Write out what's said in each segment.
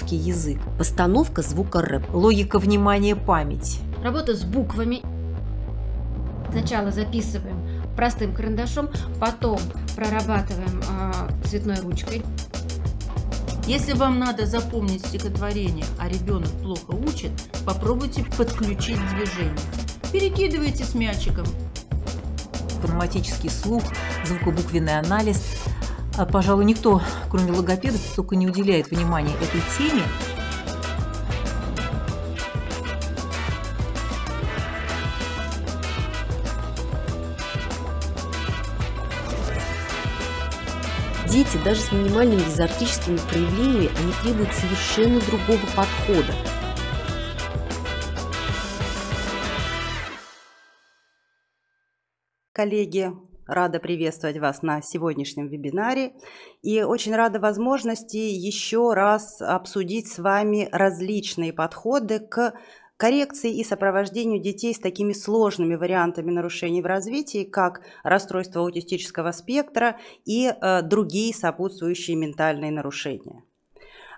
русский язык, постановка звука рэп, логика внимания, память. Работа с буквами. Сначала записываем простым карандашом, потом прорабатываем э, цветной ручкой. Если вам надо запомнить стихотворение, а ребенок плохо учит, попробуйте подключить движение. Перекидывайте с мячиком. Фонематический слух, звукобуквенный анализ а, пожалуй, никто, кроме логопедов, только не уделяет внимания этой теме. Дети даже с минимальными дизартическими проявлениями, они требуют совершенно другого подхода, коллеги, Рада приветствовать вас на сегодняшнем вебинаре и очень рада возможности еще раз обсудить с вами различные подходы к коррекции и сопровождению детей с такими сложными вариантами нарушений в развитии, как расстройство аутистического спектра и э, другие сопутствующие ментальные нарушения.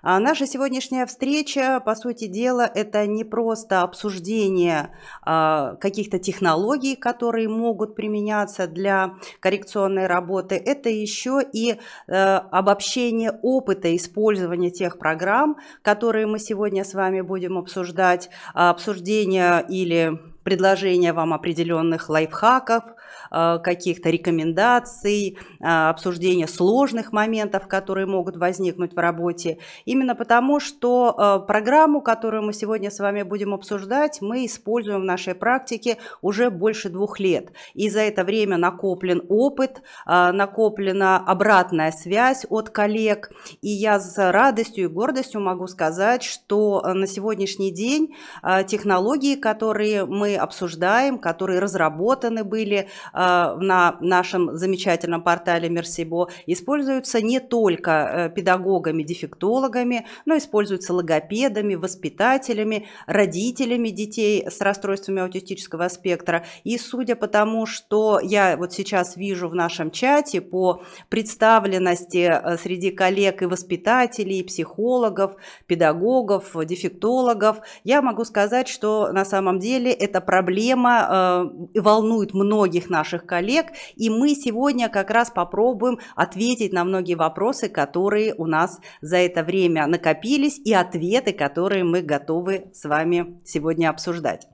А наша сегодняшняя встреча, по сути дела, это не просто обсуждение а, каких-то технологий, которые могут применяться для коррекционной работы, это еще и а, обобщение опыта использования тех программ, которые мы сегодня с вами будем обсуждать, а, обсуждение или предложение вам определенных лайфхаков, Э, каких-то рекомендаций, э, обсуждения сложных моментов, которые могут возникнуть в работе. Именно потому, что э, программу, которую мы сегодня с вами будем обсуждать, мы используем в нашей практике уже больше двух лет. И за это время накоплен опыт, накоплена обратная связь от коллег. И я с радостью и гордостью могу сказать, что на сегодняшний день технологии, которые мы обсуждаем, которые разработаны были, Э, на нашем замечательном портале Мерсибо, используются не только э, педагогами, дефектологами, но используются логопедами, воспитателями, родителями детей с расстройствами аутистического спектра. И судя по тому, что я вот сейчас вижу в нашем чате по представленности э, среди коллег и воспитателей, и психологов, педагогов, дефектологов, я могу сказать, что на самом деле эта проблема э, волнует многих наших наших коллег, и мы сегодня как раз попробуем ответить на многие вопросы, которые у нас за это время накопились, и ответы, которые мы готовы с вами сегодня обсуждать.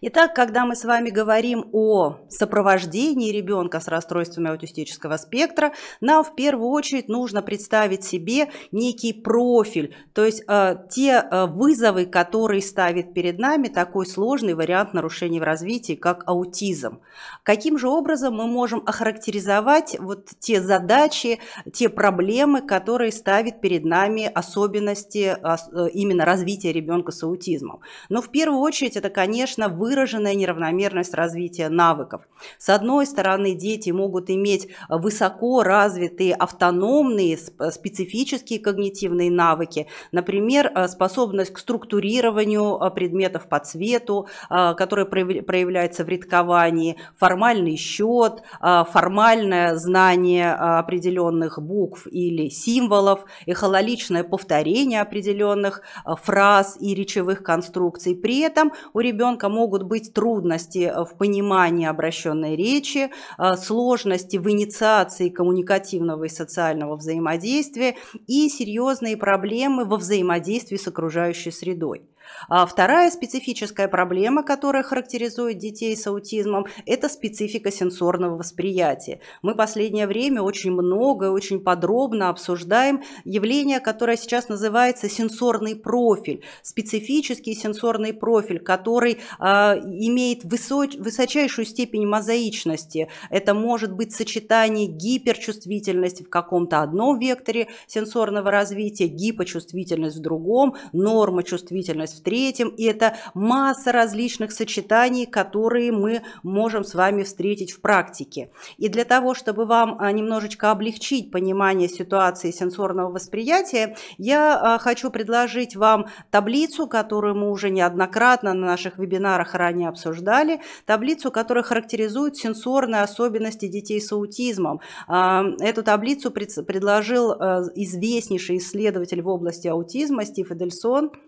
Итак, когда мы с вами говорим о сопровождении ребенка с расстройствами аутистического спектра, нам в первую очередь нужно представить себе некий профиль, то есть э, те э, вызовы, которые ставит перед нами такой сложный вариант нарушений в развитии, как аутизм. Каким же образом мы можем охарактеризовать вот те задачи, те проблемы, которые ставит перед нами особенности э, э именно развития ребенка с аутизмом? Но ну, в первую очередь это, конечно, довольно выраженная неравномерность развития навыков. С одной стороны, дети могут иметь высоко развитые автономные специфические когнитивные навыки, например, э, способность к структурированию э, предметов по цвету, э, которая проявляется в редковании, формальный счет, формальное знание определенных букв или символов, эхололичное повторение определенных фраз и речевых конструкций. При этом у ребенка могут быть трудности э, в понимании обращенной речи, э, сложности в инициации коммуникативного и социального взаимодействия и серьезные проблемы во взаимодействии с окружающей средой. А вторая специфическая проблема, которая характеризует детей с аутизмом, это специфика сенсорного восприятия. Мы последнее время очень много, очень подробно обсуждаем явление, которое сейчас называется сенсорный профиль, специфический сенсорный профиль, который а, имеет высочайшую степень мозаичности. Это может быть сочетание гиперчувствительности в каком-то одном векторе сенсорного развития, гипочувствительность в другом, нормочувствительность в третьем. И это масса различных сочетаний, которые мы можем с вами встретить в практике. И для того, чтобы вам а, немножечко облегчить понимание ситуации сенсорного восприятия, я а, хочу предложить вам таблицу, которую мы уже неоднократно на наших вебинарах ранее обсуждали, таблицу, которая характеризует сенсорные особенности детей с аутизмом. А, эту таблицу предложил известнейший исследователь в области аутизма Стив Эдельсон –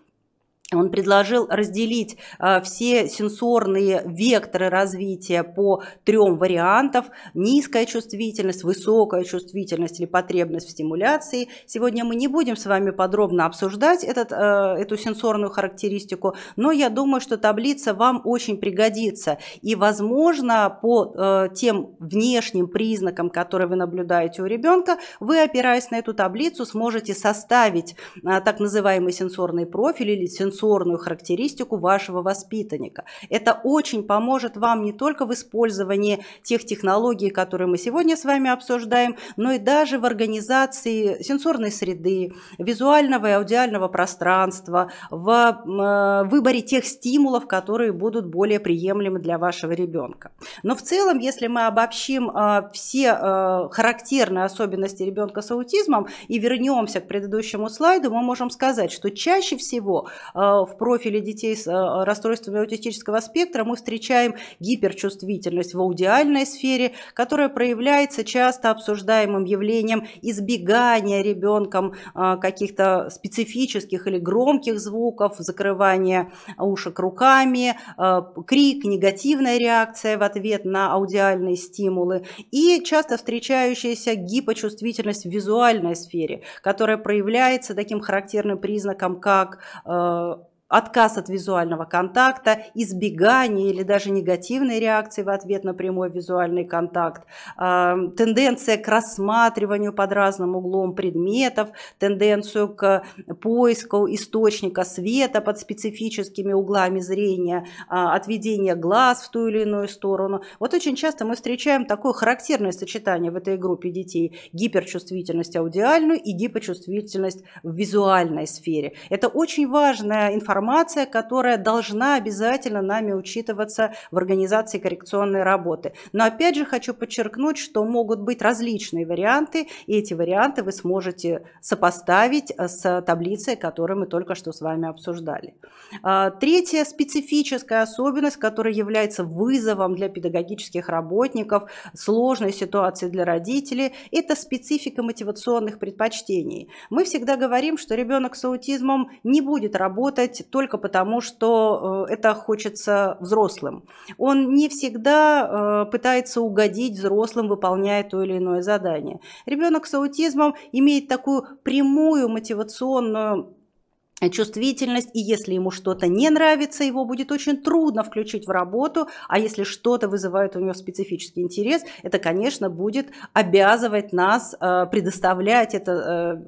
он предложил разделить э, все сенсорные векторы развития по трем вариантам. Низкая чувствительность, высокая чувствительность или потребность в стимуляции. Сегодня мы не будем с вами подробно обсуждать этот, э, эту сенсорную характеристику, но я думаю, что таблица вам очень пригодится. И, возможно, по э, тем внешним признакам, которые вы наблюдаете у ребенка, вы, опираясь на эту таблицу, сможете составить так называемый сенсорный профиль или сенсорный сенсорную характеристику вашего воспитанника. Это очень поможет вам не только в использовании тех технологий, которые мы сегодня с вами обсуждаем, но и даже в организации сенсорной среды, визуального и аудиального пространства, в э, выборе тех стимулов, которые будут более приемлемы для вашего ребенка. Но в целом, если мы обобщим а, все э, характерные особенности ребенка с аутизмом и вернемся к предыдущему слайду, мы можем сказать, что чаще всего э, Э, в профиле детей с э, расстройствами аутистического спектра мы встречаем гиперчувствительность в аудиальной сфере, которая проявляется часто обсуждаемым явлением избегания ребенком э, каких-то специфических или громких звуков, закрывание ушек руками, крик, негативная реакция в ответ на аудиальные стимулы и часто встречающаяся гипочувствительность в визуальной сфере, которая проявляется таким характерным признаком, как отказ от визуального контакта, избегание или даже негативной реакции в ответ на прямой визуальный контакт, а, тенденция к рассматриванию под разным углом предметов, тенденцию к поиску источника света под специфическими углами зрения, а, отведение глаз в ту или иную сторону. Вот очень часто мы встречаем такое характерное сочетание в этой группе детей – гиперчувствительность аудиальную и гипочувствительность в визуальной сфере. Это очень важная информация информация, которая должна обязательно нами учитываться в организации коррекционной работы. Но опять же хочу подчеркнуть, что могут быть различные варианты, и эти варианты вы сможете сопоставить э, с таблицей, которую мы только что с вами обсуждали. А, третья специфическая особенность, которая является вызовом для педагогических работников, сложной ситуации для родителей, это специфика мотивационных предпочтений. Мы всегда говорим, что ребенок с аутизмом не будет работать только потому, что э, это хочется взрослым. Он не всегда э, пытается угодить взрослым, выполняя то или иное задание. Ребенок с аутизмом имеет такую прямую мотивационную чувствительность, и если ему что-то не нравится, его будет очень трудно включить в работу, а если что-то вызывает у него специфический интерес, это, конечно, будет обязывать нас э, предоставлять это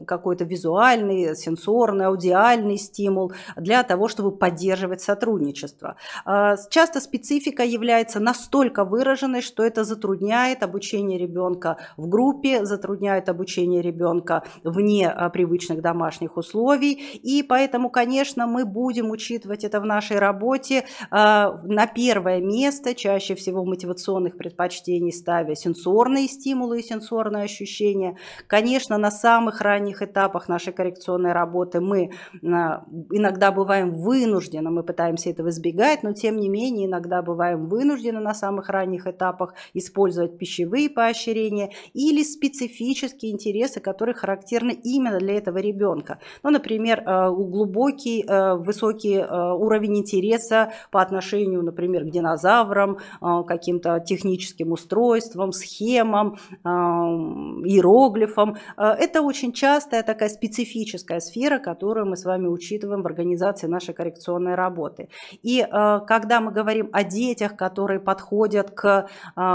э, какой-то визуальный, сенсорный, аудиальный стимул для того, чтобы поддерживать сотрудничество. Э, часто специфика является настолько выраженной, что это затрудняет обучение ребенка в группе, затрудняет обучение ребенка вне привычных домашних условий, и поэтому Поэтому, конечно, мы будем учитывать это в нашей работе. А, на первое место чаще всего мотивационных предпочтений ставя сенсорные стимулы и сенсорные ощущения. Конечно, на самых ранних этапах нашей коррекционной работы мы а, иногда бываем вынуждены, мы пытаемся этого избегать, но тем не менее иногда бываем вынуждены на самых ранних этапах использовать пищевые поощрения или специфические интересы, которые характерны именно для этого ребенка. Ну, например, а, глубокий, э, высокий э, уровень интереса по отношению, например, к динозаврам, э, каким-то техническим устройствам, схемам, иероглифам. Это очень частая такая специфическая сфера, которую мы с вами учитываем в организации нашей коррекционной работы. И когда мы говорим о детях, которые подходят к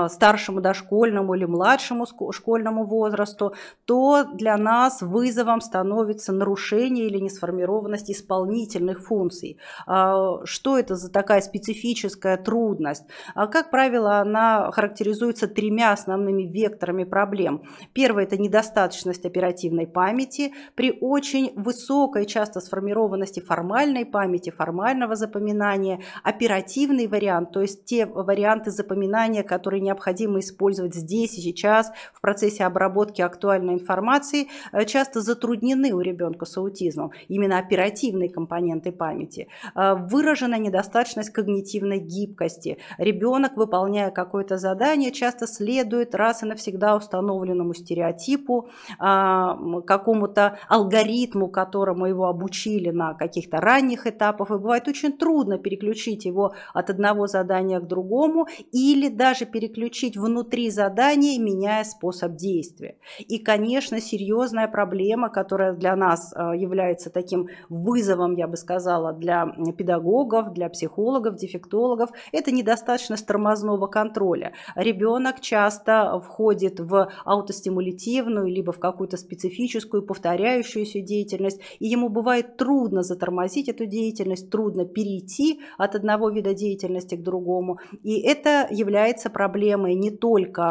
старшему дошкольному или младшему школьному возрасту, то для нас вызовом становится нарушение или несформированное заангажированность исполнительных функций. А, что это за такая специфическая трудность? А, как правило, она характеризуется тремя основными векторами проблем. Первое – это недостаточность оперативной памяти при очень высокой часто сформированности формальной памяти, формального запоминания, оперативный вариант, то есть те варианты запоминания, которые необходимо использовать здесь и сейчас в процессе обработки актуальной информации, э, часто затруднены у ребенка с аутизмом. Именно оперативный оперативной компоненты памяти, э, выражена недостаточность когнитивной гибкости. Ребенок, выполняя какое-то задание, часто следует раз и навсегда установленному стереотипу, а, какому-то алгоритму, которому его обучили на каких-то ранних этапах. И бывает очень трудно переключить его от одного задания к другому или даже переключить внутри задания, меняя способ действия. И, конечно, серьезная проблема, которая для нас э, является таким вызовом, я бы сказала, для педагогов, для психологов, дефектологов. Это недостаточность тормозного контроля. Ребенок часто входит в аутостимулятивную, либо в какую-то специфическую, повторяющуюся деятельность, и ему бывает трудно затормозить эту деятельность, трудно перейти от одного вида деятельности к другому. И это является проблемой не только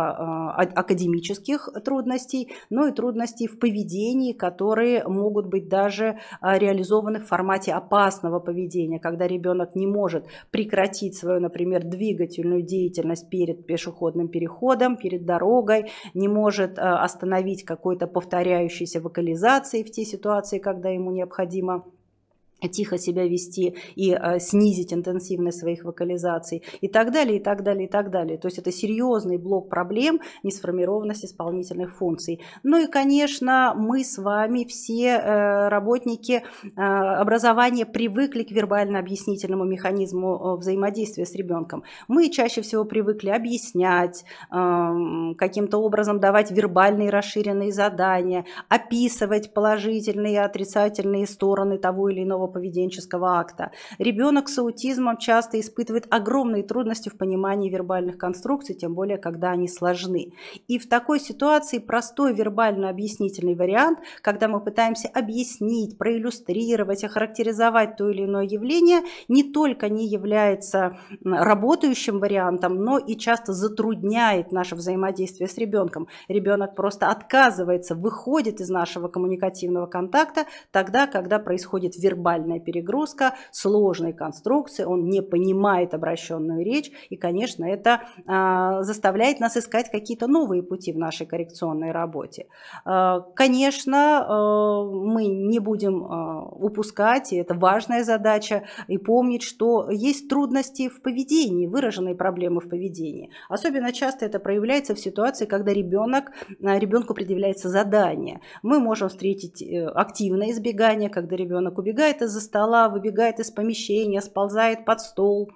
э, академических трудностей, но и трудностей в поведении, которые могут быть даже э, реализованы реализованы в формате опасного поведения, когда ребенок не может прекратить свою, например, двигательную деятельность перед пешеходным переходом, перед дорогой, не может э, остановить какой-то повторяющейся вокализации в те ситуации, когда ему необходимо тихо себя вести и а, снизить интенсивность своих вокализаций и так далее, и так далее, и так далее. То есть это серьезный блок проблем, несформированность исполнительных функций. Ну и, конечно, мы с вами все э, работники э, образования привыкли к вербально-объяснительному механизму э, взаимодействия с ребенком. Мы чаще всего привыкли объяснять, э, каким-то образом давать вербальные расширенные задания, описывать положительные и отрицательные стороны того или иного данного поведенческого акта. Ребенок с аутизмом часто испытывает огромные трудности в понимании вербальных конструкций, тем более, когда они сложны. И в такой ситуации простой вербально-объяснительный вариант, когда мы пытаемся объяснить, проиллюстрировать, охарактеризовать то или иное явление, не только не является работающим вариантом, но и часто затрудняет наше взаимодействие с ребенком. Ребенок просто отказывается, выходит из нашего коммуникативного контакта тогда, когда происходит вербальный ментальная перегрузка, сложные конструкции, он не понимает обращенную речь, и, конечно, это а, заставляет нас искать какие-то новые пути в нашей коррекционной работе. А, конечно, а, мы не будем упускать, и это важная задача, и помнить, что есть трудности в поведении, выраженные проблемы в поведении. Особенно часто это проявляется в ситуации, когда ребенок, ребенку предъявляется задание. Мы можем встретить э, активное избегание, когда ребенок убегает из-за стола, выбегает из помещения, сползает под стол,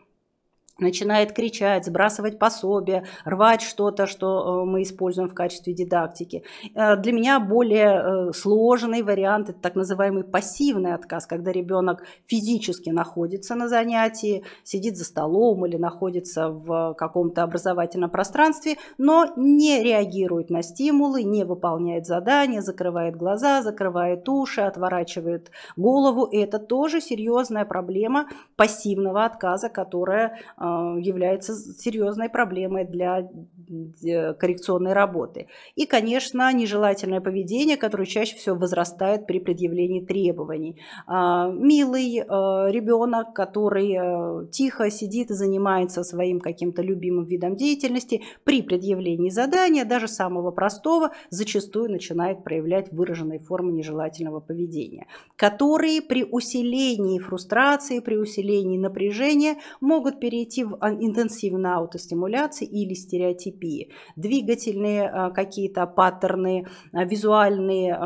начинает кричать, сбрасывать пособие, рвать что-то, что э, мы используем в качестве дидактики. Э, для меня более э, сложный вариант – это так называемый пассивный отказ, когда ребенок физически находится на занятии, сидит за столом или находится в каком-то образовательном пространстве, но не реагирует на стимулы, не выполняет задания, закрывает глаза, закрывает уши, отворачивает голову. И это тоже серьезная проблема пассивного отказа, которая а, является серьезной проблемой для коррекционной работы. И, конечно, нежелательное поведение, которое чаще всего возрастает при предъявлении требований. А, милый а, ребенок, который тихо сидит и занимается своим каким-то любимым видом деятельности, при предъявлении задания, даже самого простого, зачастую начинает проявлять выраженные формы нежелательного поведения, которые при усилении фрустрации, при усилении напряжения могут перейти перейти в а, интенсивную аутостимуляцию или стереотипии. Двигательные а, какие-то паттерны, а, визуальные,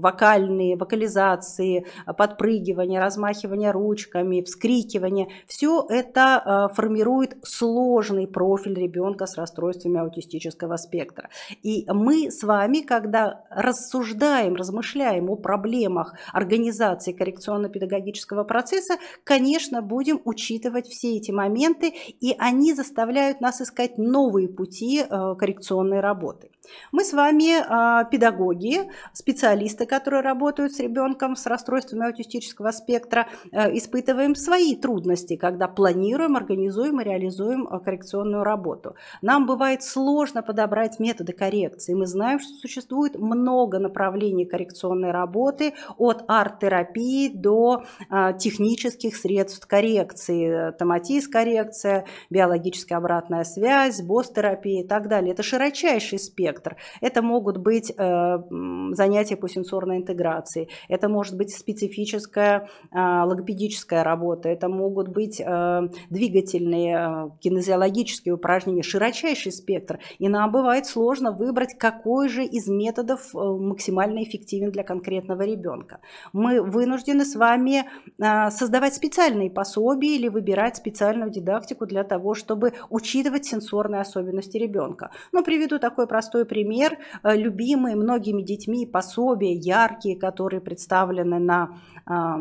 вокальные, вокализации, подпрыгивание, размахивание ручками, вскрикивание. Все это формирует сложный профиль ребенка с расстройствами аутистического спектра. И мы с вами, когда рассуждаем, размышляем о проблемах организации коррекционно-педагогического процесса, конечно, будем учитывать все эти моменты, инструменты, и они заставляют нас искать новые пути э, коррекционной работы. Мы с вами э, педагоги, специалисты, которые работают с ребенком с расстройствами аутистического спектра, э, испытываем свои трудности, когда планируем, организуем и реализуем э, коррекционную работу. Нам бывает сложно подобрать методы коррекции. Мы знаем, что существует много направлений коррекционной работы от арт-терапии до э, технических средств коррекции, томатис-коррекция, биологическая обратная связь, босс-терапия и так далее. Это широчайший спектр спектр. Это могут быть э, занятия по сенсорной интеграции, это может быть специфическая э, логопедическая работа, это могут быть э, двигательные кинезиологические упражнения, широчайший спектр. И нам бывает сложно выбрать, какой же из методов максимально эффективен для конкретного ребенка. Мы вынуждены с вами создавать специальные пособия или выбирать специальную дидактику для того, чтобы учитывать сенсорные особенности ребенка. Но ну, приведу такой простой простой пример. Э, любимые многими детьми пособия яркие, которые представлены на а,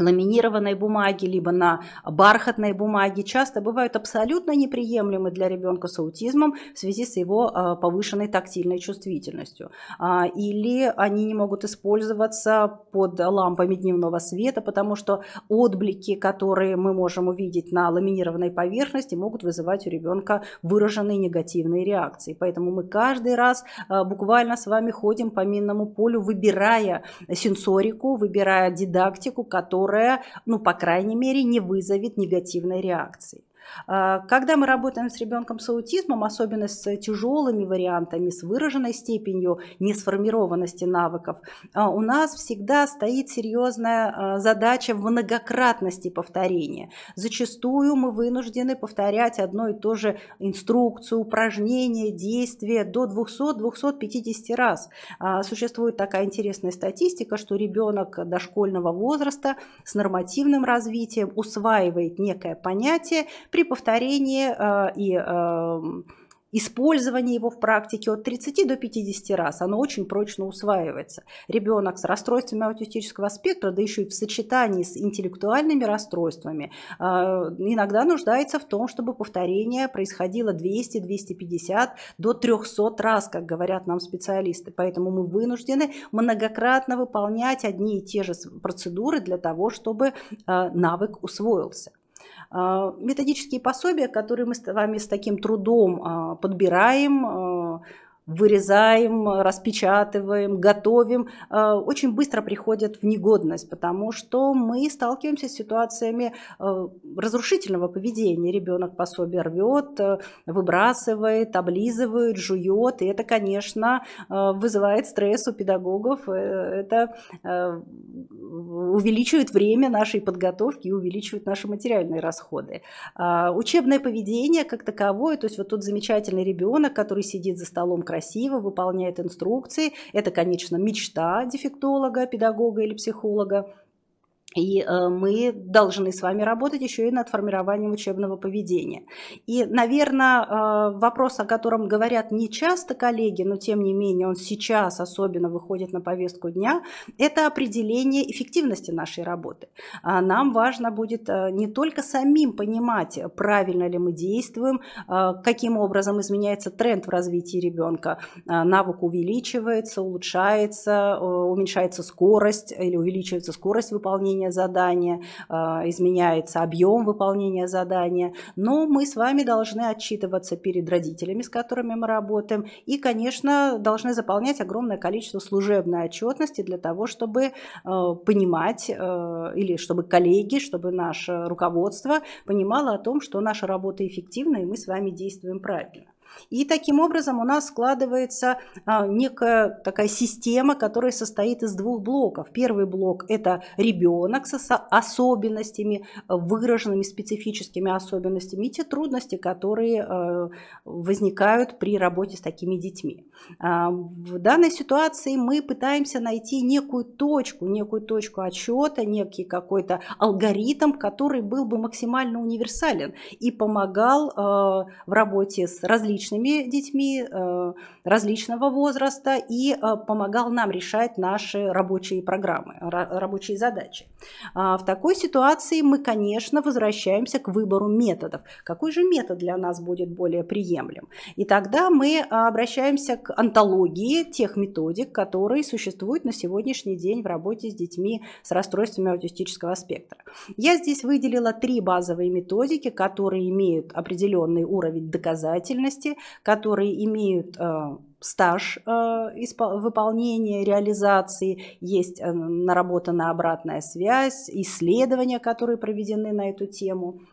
ламинированной бумаги, либо на бархатной бумаге, часто бывают абсолютно неприемлемы для ребенка с аутизмом в связи с его а, повышенной тактильной чувствительностью. А, или они не могут использоваться под лампами дневного света, потому что отблики, которые мы можем увидеть на ламинированной поверхности, могут вызывать у ребенка выраженные негативные реакции. Поэтому мы каждый раз а, буквально с вами ходим по минному полю, выбирая сенсорику, выбирая дидактику, которая которая, ну, по крайней мере, не вызовет негативной реакции. А, когда мы работаем с ребенком с аутизмом, особенно с э, тяжелыми вариантами, с выраженной степенью несформированности навыков, а, у нас всегда стоит серьезная а, задача в многократности повторения. Зачастую мы вынуждены повторять одно и то же инструкцию, упражнение, действие до 200-250 раз. Существует такая интересная статистика, что ребенок дошкольного возраста с нормативным развитием усваивает некое понятие, при повторении э, и эм, использование его в практике от 30 до 50 раз, оно очень прочно усваивается. Ребенок с расстройствами аутистического спектра, да еще и в сочетании с интеллектуальными расстройствами, э, иногда нуждается в том, чтобы повторение происходило 200, 250, до 300 раз, как говорят нам специалисты. Поэтому мы вынуждены многократно выполнять одни и те же процедуры для того, чтобы э, навык усвоился. А, методические пособия, которые мы с вами с таким трудом а, подбираем, а, вырезаем, распечатываем, готовим, э, очень быстро приходят в негодность, потому что мы сталкиваемся с ситуациями э, разрушительного поведения. Ребенок пособие рвет, э, выбрасывает, облизывает, жует, и это, конечно, вызывает стресс у педагогов, это увеличивает время нашей подготовки и увеличивает наши материальные расходы. А, учебное поведение как таковое, то есть вот тот замечательный ребенок, который сидит за столом красиво, красиво, выполняет инструкции. Это, конечно, мечта дефектолога, педагога или психолога. И э, мы должны с вами работать еще и над формированием учебного поведения. И, наверное, э, вопрос, о котором говорят не часто коллеги, но тем не менее он сейчас особенно выходит на повестку дня, это определение эффективности нашей работы. А нам важно будет э, не только самим понимать, правильно ли мы действуем, каким образом изменяется тренд в развитии ребенка. Навык увеличивается, улучшается, уменьшается скорость или увеличивается скорость выполнения выполнения задания, э, изменяется объем выполнения задания, но мы с вами должны отчитываться перед родителями, с которыми мы работаем, и, конечно, должны заполнять огромное количество служебной отчетности для того, чтобы э, понимать э, или чтобы коллеги, чтобы наше руководство понимало о том, что наша работа эффективна и мы с вами действуем правильно. И таким образом у нас складывается а, некая такая система, которая состоит из двух блоков. Первый блок – это ребенок с особенностями, выраженными специфическими особенностями и те трудности, которые а, возникают при работе с такими детьми. А, в данной ситуации мы пытаемся найти некую точку, некую точку отчета, некий какой-то алгоритм, который был бы максимально универсален и помогал в работе с различными различными детьми э, различного возраста и э, помогал нам решать наши рабочие программы, рабочие задачи. А, в такой ситуации мы, конечно, возвращаемся к выбору методов. Какой же метод для нас будет более приемлем? И тогда мы э, обращаемся к антологии тех методик, которые существуют на сегодняшний день в работе с детьми с расстройствами аутистического спектра. Я здесь выделила три базовые методики, которые имеют определенный уровень доказательности, деятельности, которые имеют э, стаж э, выполнения, реализации, есть э, наработана обратная связь, исследования, которые проведены на эту тему –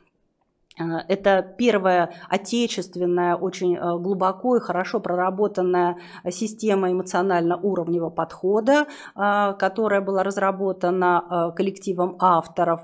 Э, это первая отечественная, очень э, глубоко и хорошо проработанная система эмоционально-уровневого подхода, э, которая была разработана коллективом авторов.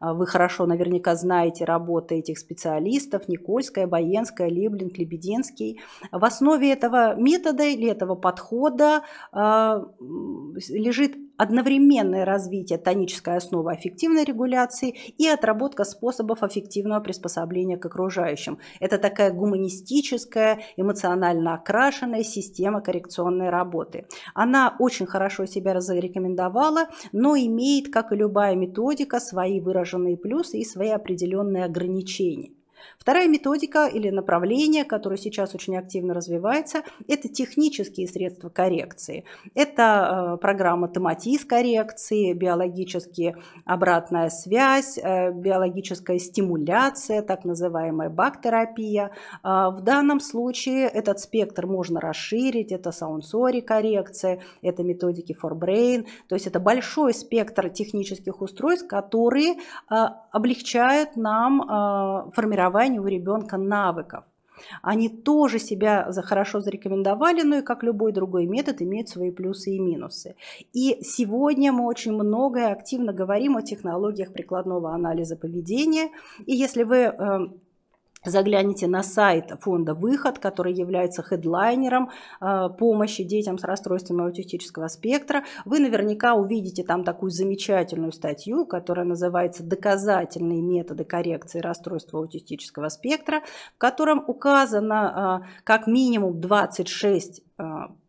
Вы хорошо наверняка знаете работы этих специалистов – Никольская, Боенская, Леблинг, Лебединский. В основе этого метода или этого подхода лежит одновременное развитие тонической основы аффективной регуляции и отработка способов аффективного приспособления к окружающим. Это такая гуманистическая, эмоционально окрашенная система коррекционной работы. Она очень хорошо себя зарекомендовала, но имеет, как и любая методика, свои выраженные плюсы и свои определенные ограничения. Вторая методика или направление, которое сейчас очень активно развивается, это технические средства коррекции. Это э, программа томатиз коррекции, биологически обратная связь, э, биологическая стимуляция, так называемая бактерапия. А, в данном случае этот спектр можно расширить, это саунсори коррекция, это методики For Brain. то есть это большой спектр технических устройств, которые э, облегчают нам формирование формирования у ребенка навыков. Они тоже себя за хорошо зарекомендовали, но ну и как любой другой метод имеют свои плюсы и минусы. И сегодня мы очень многое активно говорим о технологиях прикладного анализа поведения. И если вы эм, загляните на сайт фонда «Выход», который является хедлайнером э, помощи детям с расстройством аутистического спектра, вы наверняка увидите там такую замечательную статью, которая называется «Доказательные методы коррекции расстройства аутистического спектра», в котором указано э, как минимум 26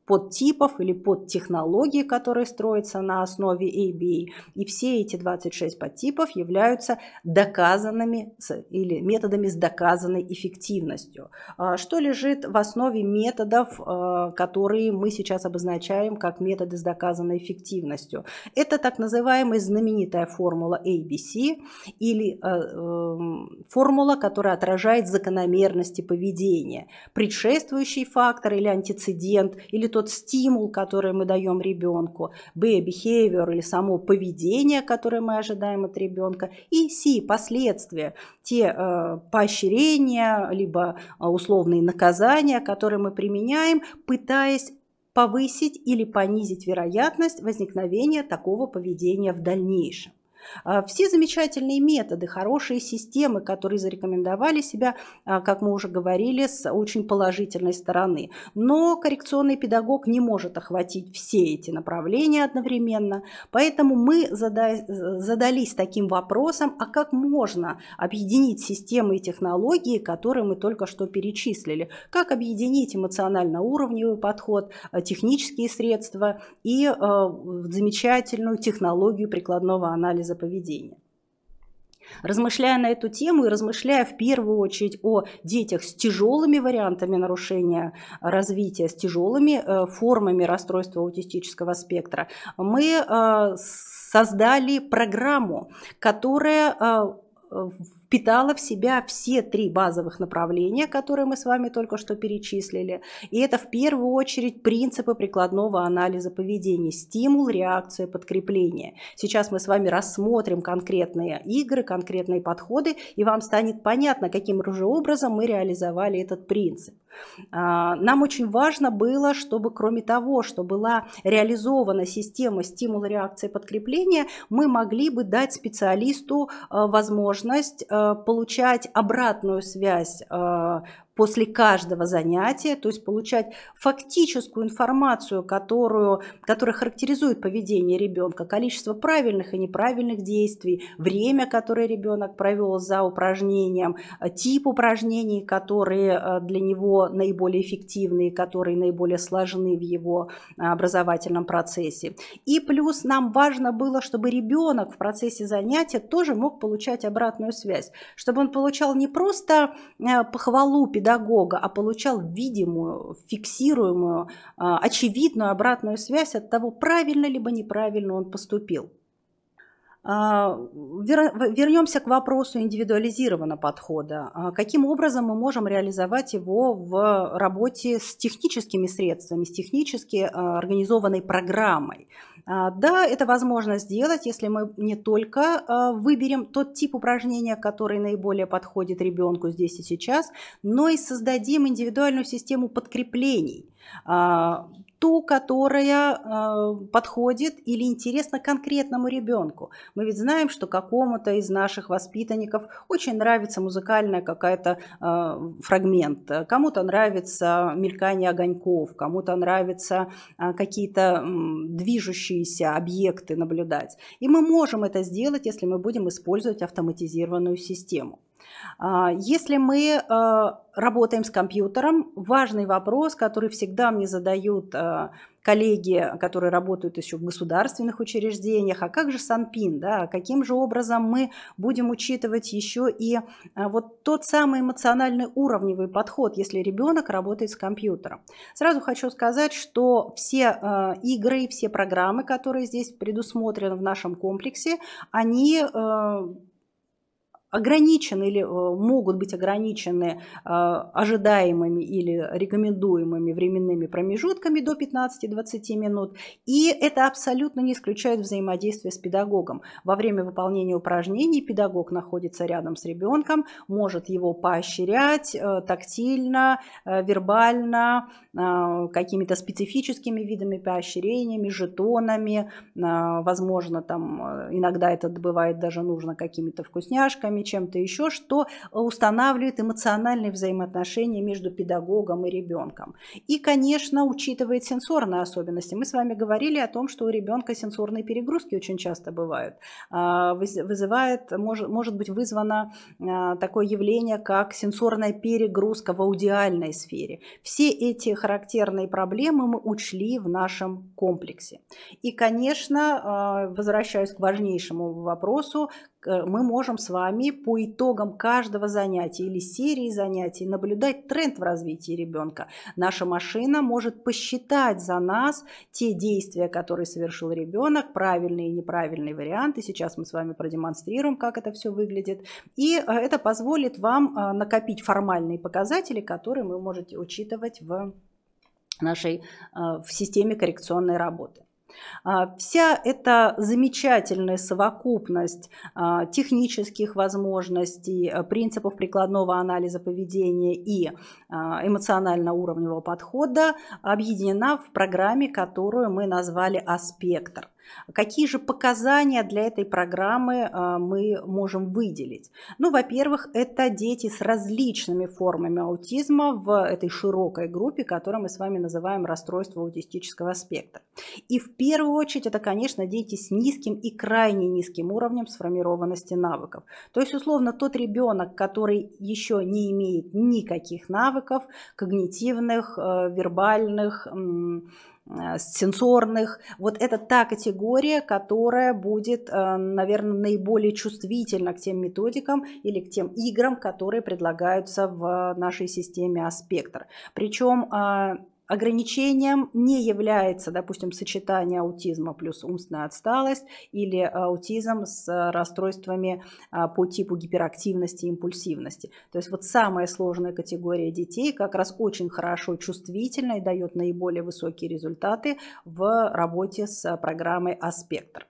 подтипов или подтехнологий, которые строятся на основе ABA. И все эти 26 подтипов являются доказанными или методами с доказанной эффективностью. А, что лежит в основе методов, а, которые мы сейчас обозначаем как методы с доказанной эффективностью? Это так называемая знаменитая формула ABC или а, эм, формула, которая отражает закономерности поведения. Предшествующий фактор или антицидент или тот стимул, который мы даем ребенку, Б, behavior или само поведение, которое мы ожидаем от ребенка, и С, последствия, те э, поощрения, либо э, условные наказания, которые мы применяем, пытаясь повысить или понизить вероятность возникновения такого поведения в дальнейшем. А, все замечательные методы, хорошие системы, которые зарекомендовали себя, а, как мы уже говорили, с очень положительной стороны. Но коррекционный педагог не может охватить все эти направления одновременно, поэтому мы задались таким вопросом, а как можно объединить системы и технологии, которые мы только что перечислили? Как объединить эмоционально-уровневый подход, а, технические средства и замечательную технологию прикладного анализа за поведение. Размышляя на эту тему и размышляя в первую очередь о детях с тяжелыми вариантами нарушения э, развития, с тяжелыми э, формами расстройства аутистического спектра, мы э, создали программу, которая впитала в себя все три базовых направления, которые мы с вами только что перечислили. И это в первую очередь принципы прикладного анализа поведения, стимул, реакция, подкрепление. Сейчас мы с вами рассмотрим конкретные игры, конкретные подходы, и вам станет понятно, каким же образом мы реализовали этот принцип. А, нам очень важно было, чтобы кроме того, что была реализована система стимула реакции подкрепления, мы могли бы дать специалисту а, возможность а, получать обратную связь после каждого занятия, то есть получать фактическую информацию, которую, которая характеризует поведение ребенка, количество правильных и неправильных действий, время, которое ребенок провел за упражнением, э, тип упражнений, которые э, для него наиболее эффективны, которые наиболее сложны в его э, образовательном процессе. И плюс нам важно было, чтобы ребенок в процессе занятия тоже мог получать обратную связь, чтобы он получал не просто похвалу педагога, педагога, а получал видимую, фиксируемую, а, очевидную обратную связь от того, правильно либо неправильно он поступил. А, вернемся к вопросу индивидуализированного подхода. А каким образом мы можем реализовать его в работе с техническими средствами, с технически организованной программой? А, да, это возможно сделать, если мы не только а, выберем тот тип упражнения, который наиболее подходит ребенку здесь и сейчас, но и создадим индивидуальную систему подкреплений а, ту, которая э, подходит или интересна конкретному ребенку. Мы ведь знаем, что какому-то из наших воспитанников очень нравится музыкальная какая-то э, фрагмент, кому-то нравится мелькание огоньков, кому-то нравится э, какие-то э, движущиеся объекты наблюдать. И мы можем это сделать, если мы будем использовать автоматизированную систему. А, если мы а, работаем с компьютером, важный вопрос, который всегда мне задают а, коллеги, которые работают еще в государственных учреждениях, а как же Санпин, да, каким же образом мы будем учитывать еще и вот тот самый эмоциональный уровневый подход, если ребенок работает с компьютером. Сразу хочу сказать, что все игры все программы, которые здесь предусмотрены в нашем комплексе, они ограничены или э, могут быть ограничены э, ожидаемыми или рекомендуемыми временными промежутками до 15-20 минут. И это абсолютно не исключает взаимодействие с педагогом. Во время выполнения упражнений педагог находится рядом с ребенком, может его поощрять э, тактильно, вербально, какими-то специфическими видами поощрениями, жетонами, возможно, там иногда это бывает даже нужно какими-то вкусняшками, чем-то еще, что э, устанавливает эмоциональные взаимоотношения между педагогом и ребенком. И, конечно, учитывает сенсорные особенности. Мы с вами говорили о том, что у ребенка сенсорные перегрузки очень часто бывают. А, вызывает, может, может быть вызвано а, такое явление, как сенсорная перегрузка в аудиальной сфере. Все эти характерные проблемы мы учли в нашем комплексе. И, конечно, а, возвращаюсь к важнейшему вопросу, Э, мы можем с вами по итогам каждого занятия или серии занятий наблюдать тренд в развитии ребенка. Наша машина может посчитать за нас те действия, которые совершил ребенок, правильные и неправильные варианты. Сейчас мы с вами продемонстрируем, как это все выглядит. И э, это позволит вам э, накопить формальные показатели, которые вы можете учитывать в нашей в системе коррекционной работы. А, вся эта замечательная совокупность а, технических возможностей, а, принципов прикладного анализа поведения и эмоционально-уровневого подхода объединена в программе, которую мы назвали «Аспектр». Какие же показания для этой программы э, мы можем выделить? Ну, во-первых, это дети с различными формами аутизма в этой широкой группе, которую мы с вами называем расстройство аутистического спектра. И в первую очередь это, конечно, дети с низким и крайне низким уровнем сформированности навыков. То есть, условно, тот ребенок, который еще не имеет никаких навыков, когнитивных, э, вербальных, Э, сенсорных. Вот это та категория, которая будет, э, наверное, наиболее чувствительна к тем методикам или к тем играм, которые предлагаются в нашей системе Аспектр. Причем а, ограничением не является, допустим, сочетание аутизма плюс умственная отсталость или э, аутизм с э, расстройствами э, по типу гиперактивности и импульсивности. То есть вот самая сложная категория детей как раз очень хорошо чувствительна и дает наиболее высокие результаты в работе с программой «Аспектр».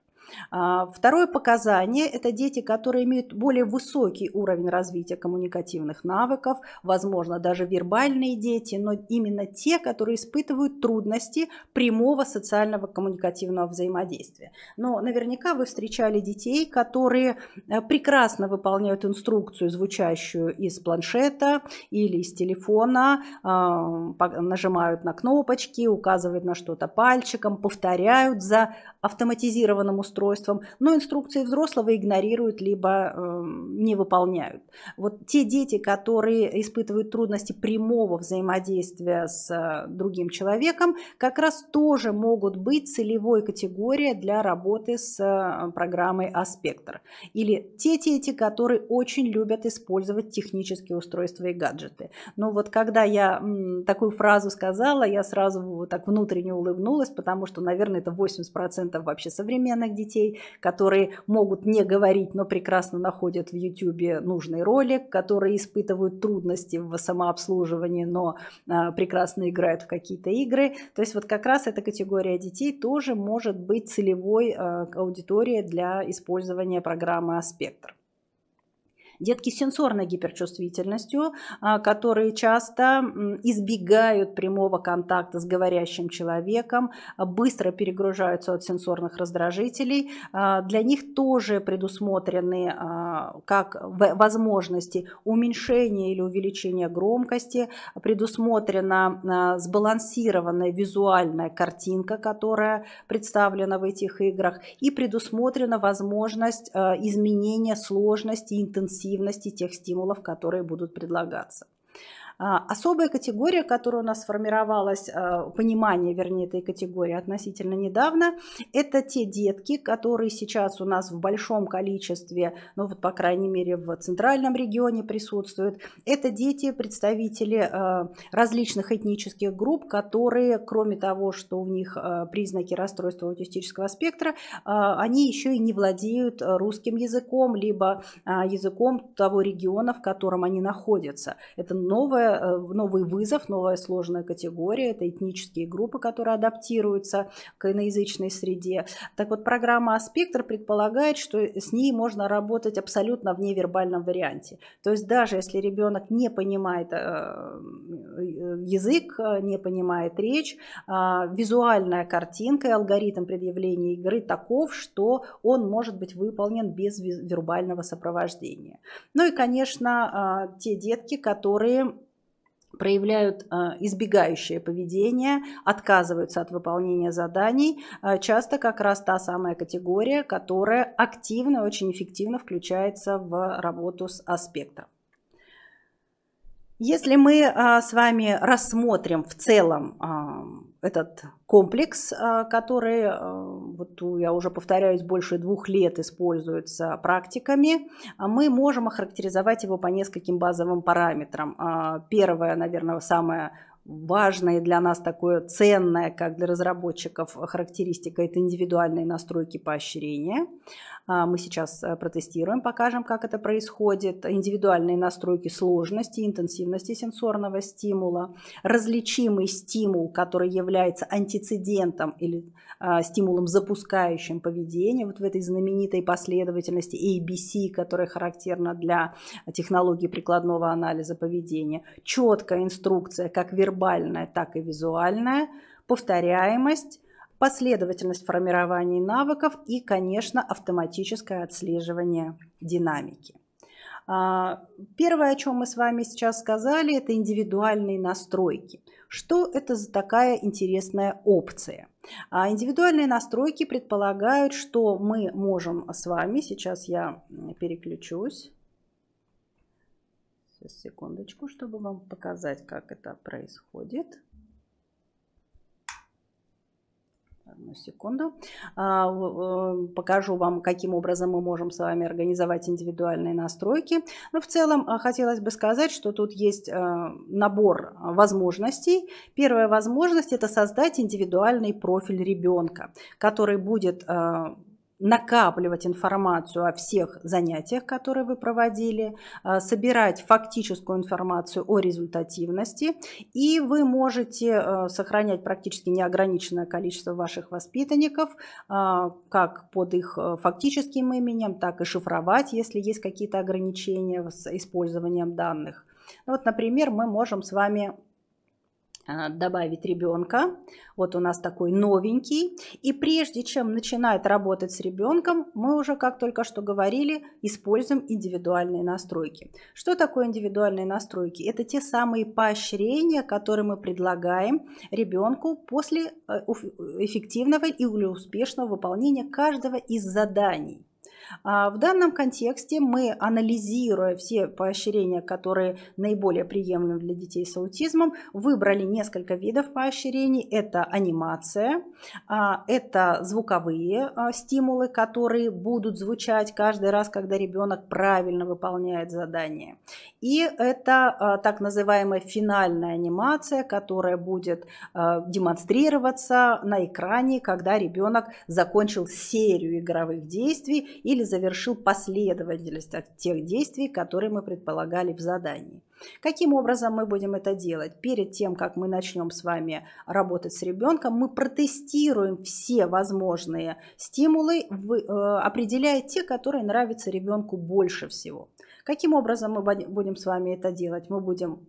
А, второе показание – это дети, которые имеют более высокий уровень развития коммуникативных навыков, возможно, даже вербальные дети, но именно те, которые испытывают трудности прямого социального коммуникативного взаимодействия. Но наверняка вы встречали детей, которые э, прекрасно выполняют инструкцию, звучащую из планшета или из телефона, а, нажимают на кнопочки, указывают на что-то пальчиком, повторяют за автоматизированным устройством, устройством, но инструкции взрослого игнорируют либо э, не выполняют. Вот те дети, которые испытывают трудности прямого взаимодействия с э, другим человеком, как раз тоже могут быть целевой категорией для работы с э, программой «Аспектр». Или те дети, которые очень любят использовать технические устройства и гаджеты. Но вот когда я м, такую фразу сказала, я сразу так внутренне улыбнулась, потому что, наверное, это 80% вообще современных детей, детей, которые могут не говорить, но прекрасно находят в YouTube нужный ролик, которые испытывают трудности в самообслуживании, но а, прекрасно играют в какие-то игры. То есть вот как раз эта категория детей тоже может быть целевой а, аудиторией для использования программы «Аспектр». Детки с сенсорной гиперчувствительностью, а, которые часто избегают прямого контакта с говорящим человеком, а, быстро перегружаются от сенсорных раздражителей. А, для них тоже предусмотрены как возможности уменьшения или увеличения громкости, предусмотрена сбалансированная визуальная картинка, которая представлена в этих играх, и предусмотрена возможность изменения сложности, интенсивности эффективности тех стимулов, которые будут предлагаться. А, особая категория, которая у нас сформировалась, а, понимание, вернее, этой категории относительно недавно, это те детки, которые сейчас у нас в большом количестве, ну вот, по крайней мере, в центральном регионе присутствуют. Это дети, представители а, различных этнических групп, которые, кроме того, что у них признаки расстройства аутистического спектра, они еще и не владеют русским языком, либо языком того региона, в котором они находятся. Это новое новое, э, новый вызов, новая сложная категория. Это этнические группы, которые адаптируются к иноязычной среде. Так вот, программа «Аспектр» предполагает, что с ней можно работать абсолютно в невербальном варианте. То есть даже если ребенок не понимает э, э, язык, не понимает речь, а, визуальная картинка и алгоритм предъявления игры таков, что он может быть выполнен без вербального сопровождения. Ну и, конечно, а, те детки, которые проявляют а, избегающее поведение, отказываются от выполнения заданий. А, часто как раз та самая категория, которая активно и очень эффективно включается в работу с аспектом. Если мы а, с вами рассмотрим в целом этот комплекс, а, который, а, вот я уже повторяюсь, больше двух лет используется практиками, а мы можем охарактеризовать его по нескольким базовым параметрам. Первое, наверное, самое важная для нас такое ценное, как для разработчиков, характеристика – это индивидуальные настройки поощрения. А, мы сейчас э, протестируем, покажем, как это происходит. Индивидуальные настройки сложности, интенсивности сенсорного стимула, различимый стимул, который является антицидентом или а, стимулом, запускающим поведение, вот в этой знаменитой последовательности ABC, которая характерна для технологии прикладного анализа поведения. Четкая инструкция, как вербально вербальная, так и визуальная, повторяемость, последовательность формирования навыков и, конечно, автоматическое отслеживание динамики. А, первое, о чем мы с вами сейчас сказали, это индивидуальные настройки. Что это за такая интересная опция? А индивидуальные настройки предполагают, что мы можем с вами, сейчас я переключусь, Сейчас, секундочку, чтобы вам показать, как это происходит. Одну секунду. А, покажу вам, каким образом мы можем с вами организовать индивидуальные настройки. Но в целом а, хотелось бы сказать, что тут есть а, набор возможностей. Первая возможность – это создать индивидуальный профиль ребенка, который будет накапливать информацию о всех занятиях, которые вы проводили, э, собирать фактическую информацию о результативности, и вы можете э, сохранять практически неограниченное количество ваших воспитанников, э, как под их фактическим именем, так и шифровать, если есть какие-то ограничения с использованием данных. Ну вот, например, мы можем с вами а, добавить ребенка. Вот у нас такой новенький. И прежде чем начинает работать с ребенком, мы уже, как только что говорили, используем индивидуальные настройки. Что такое индивидуальные настройки? Это те самые поощрения, которые мы предлагаем ребенку после э, эффективного или успешного выполнения каждого из заданий. А, в данном контексте мы, анализируя все поощрения, которые наиболее приемлемы для детей с аутизмом, выбрали несколько видов поощрений. Это анимация, а, это звуковые а, стимулы, которые будут звучать каждый раз, когда ребенок правильно выполняет задание. И это так называемая финальная анимация, которая будет демонстрироваться на экране, когда ребенок закончил серию игровых действий или или завершил последовательность от тех действий, которые мы предполагали в задании. Каким образом мы будем это делать? Перед тем, как мы начнем с вами работать с ребенком, мы протестируем все возможные стимулы, э, определяя те, которые нравятся ребенку больше всего. Каким образом мы будем с вами это делать? Мы будем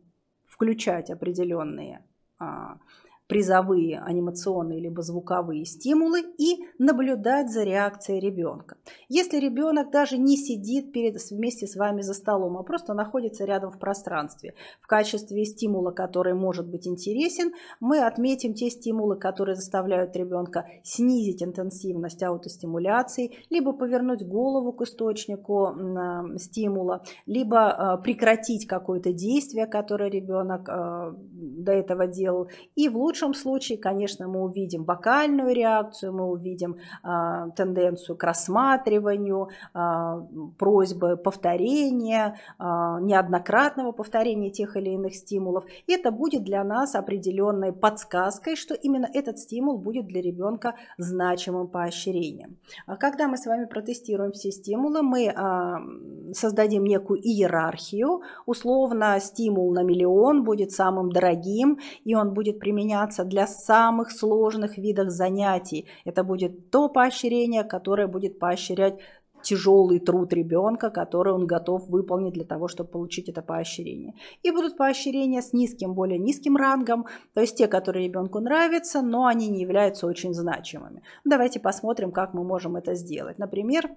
включать определенные а, призовые анимационные либо звуковые стимулы и наблюдать за реакцией ребенка. Если ребенок даже не сидит перед, вместе с вами за столом, а просто находится рядом в пространстве, в качестве стимула, который может быть интересен, мы отметим те стимулы, которые заставляют ребенка снизить интенсивность аутостимуляции, либо повернуть голову к источнику э, стимула, либо э, прекратить какое-то действие, которое ребенок э, до этого делал, и в лучшем лучшем случае, конечно, мы увидим вокальную реакцию, мы увидим э, тенденцию к рассматриванию, э, просьбы повторения, э, неоднократного повторения тех или иных стимулов. И это будет для нас определенной подсказкой, что именно этот стимул будет для ребенка значимым поощрением. Когда мы с вами протестируем все стимулы, мы э, создадим некую иерархию. Условно, стимул на миллион будет самым дорогим, и он будет применяться применяться для самых сложных видов занятий. Это будет то поощрение, которое будет поощрять тяжелый труд ребенка, который он готов выполнить для того, чтобы получить это поощрение. И будут поощрения с низким, более низким рангом, то есть те, которые ребенку нравятся, но они не являются очень значимыми. Давайте посмотрим, как мы можем это сделать. Например,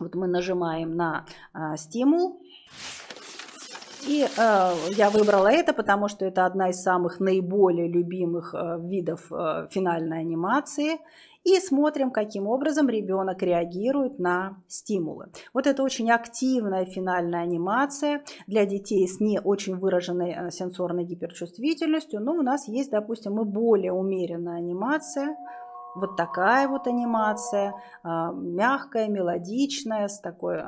вот мы нажимаем на а, стимул. И э, я выбрала это, потому что это одна из самых наиболее любимых э, видов э, финальной анимации. И смотрим, каким образом ребенок реагирует на стимулы. Вот это очень активная финальная анимация для детей с не очень выраженной э, сенсорной гиперчувствительностью. Но ну, у нас есть, допустим, и более умеренная анимация вот такая вот анимация, э, мягкая, мелодичная, с такой э,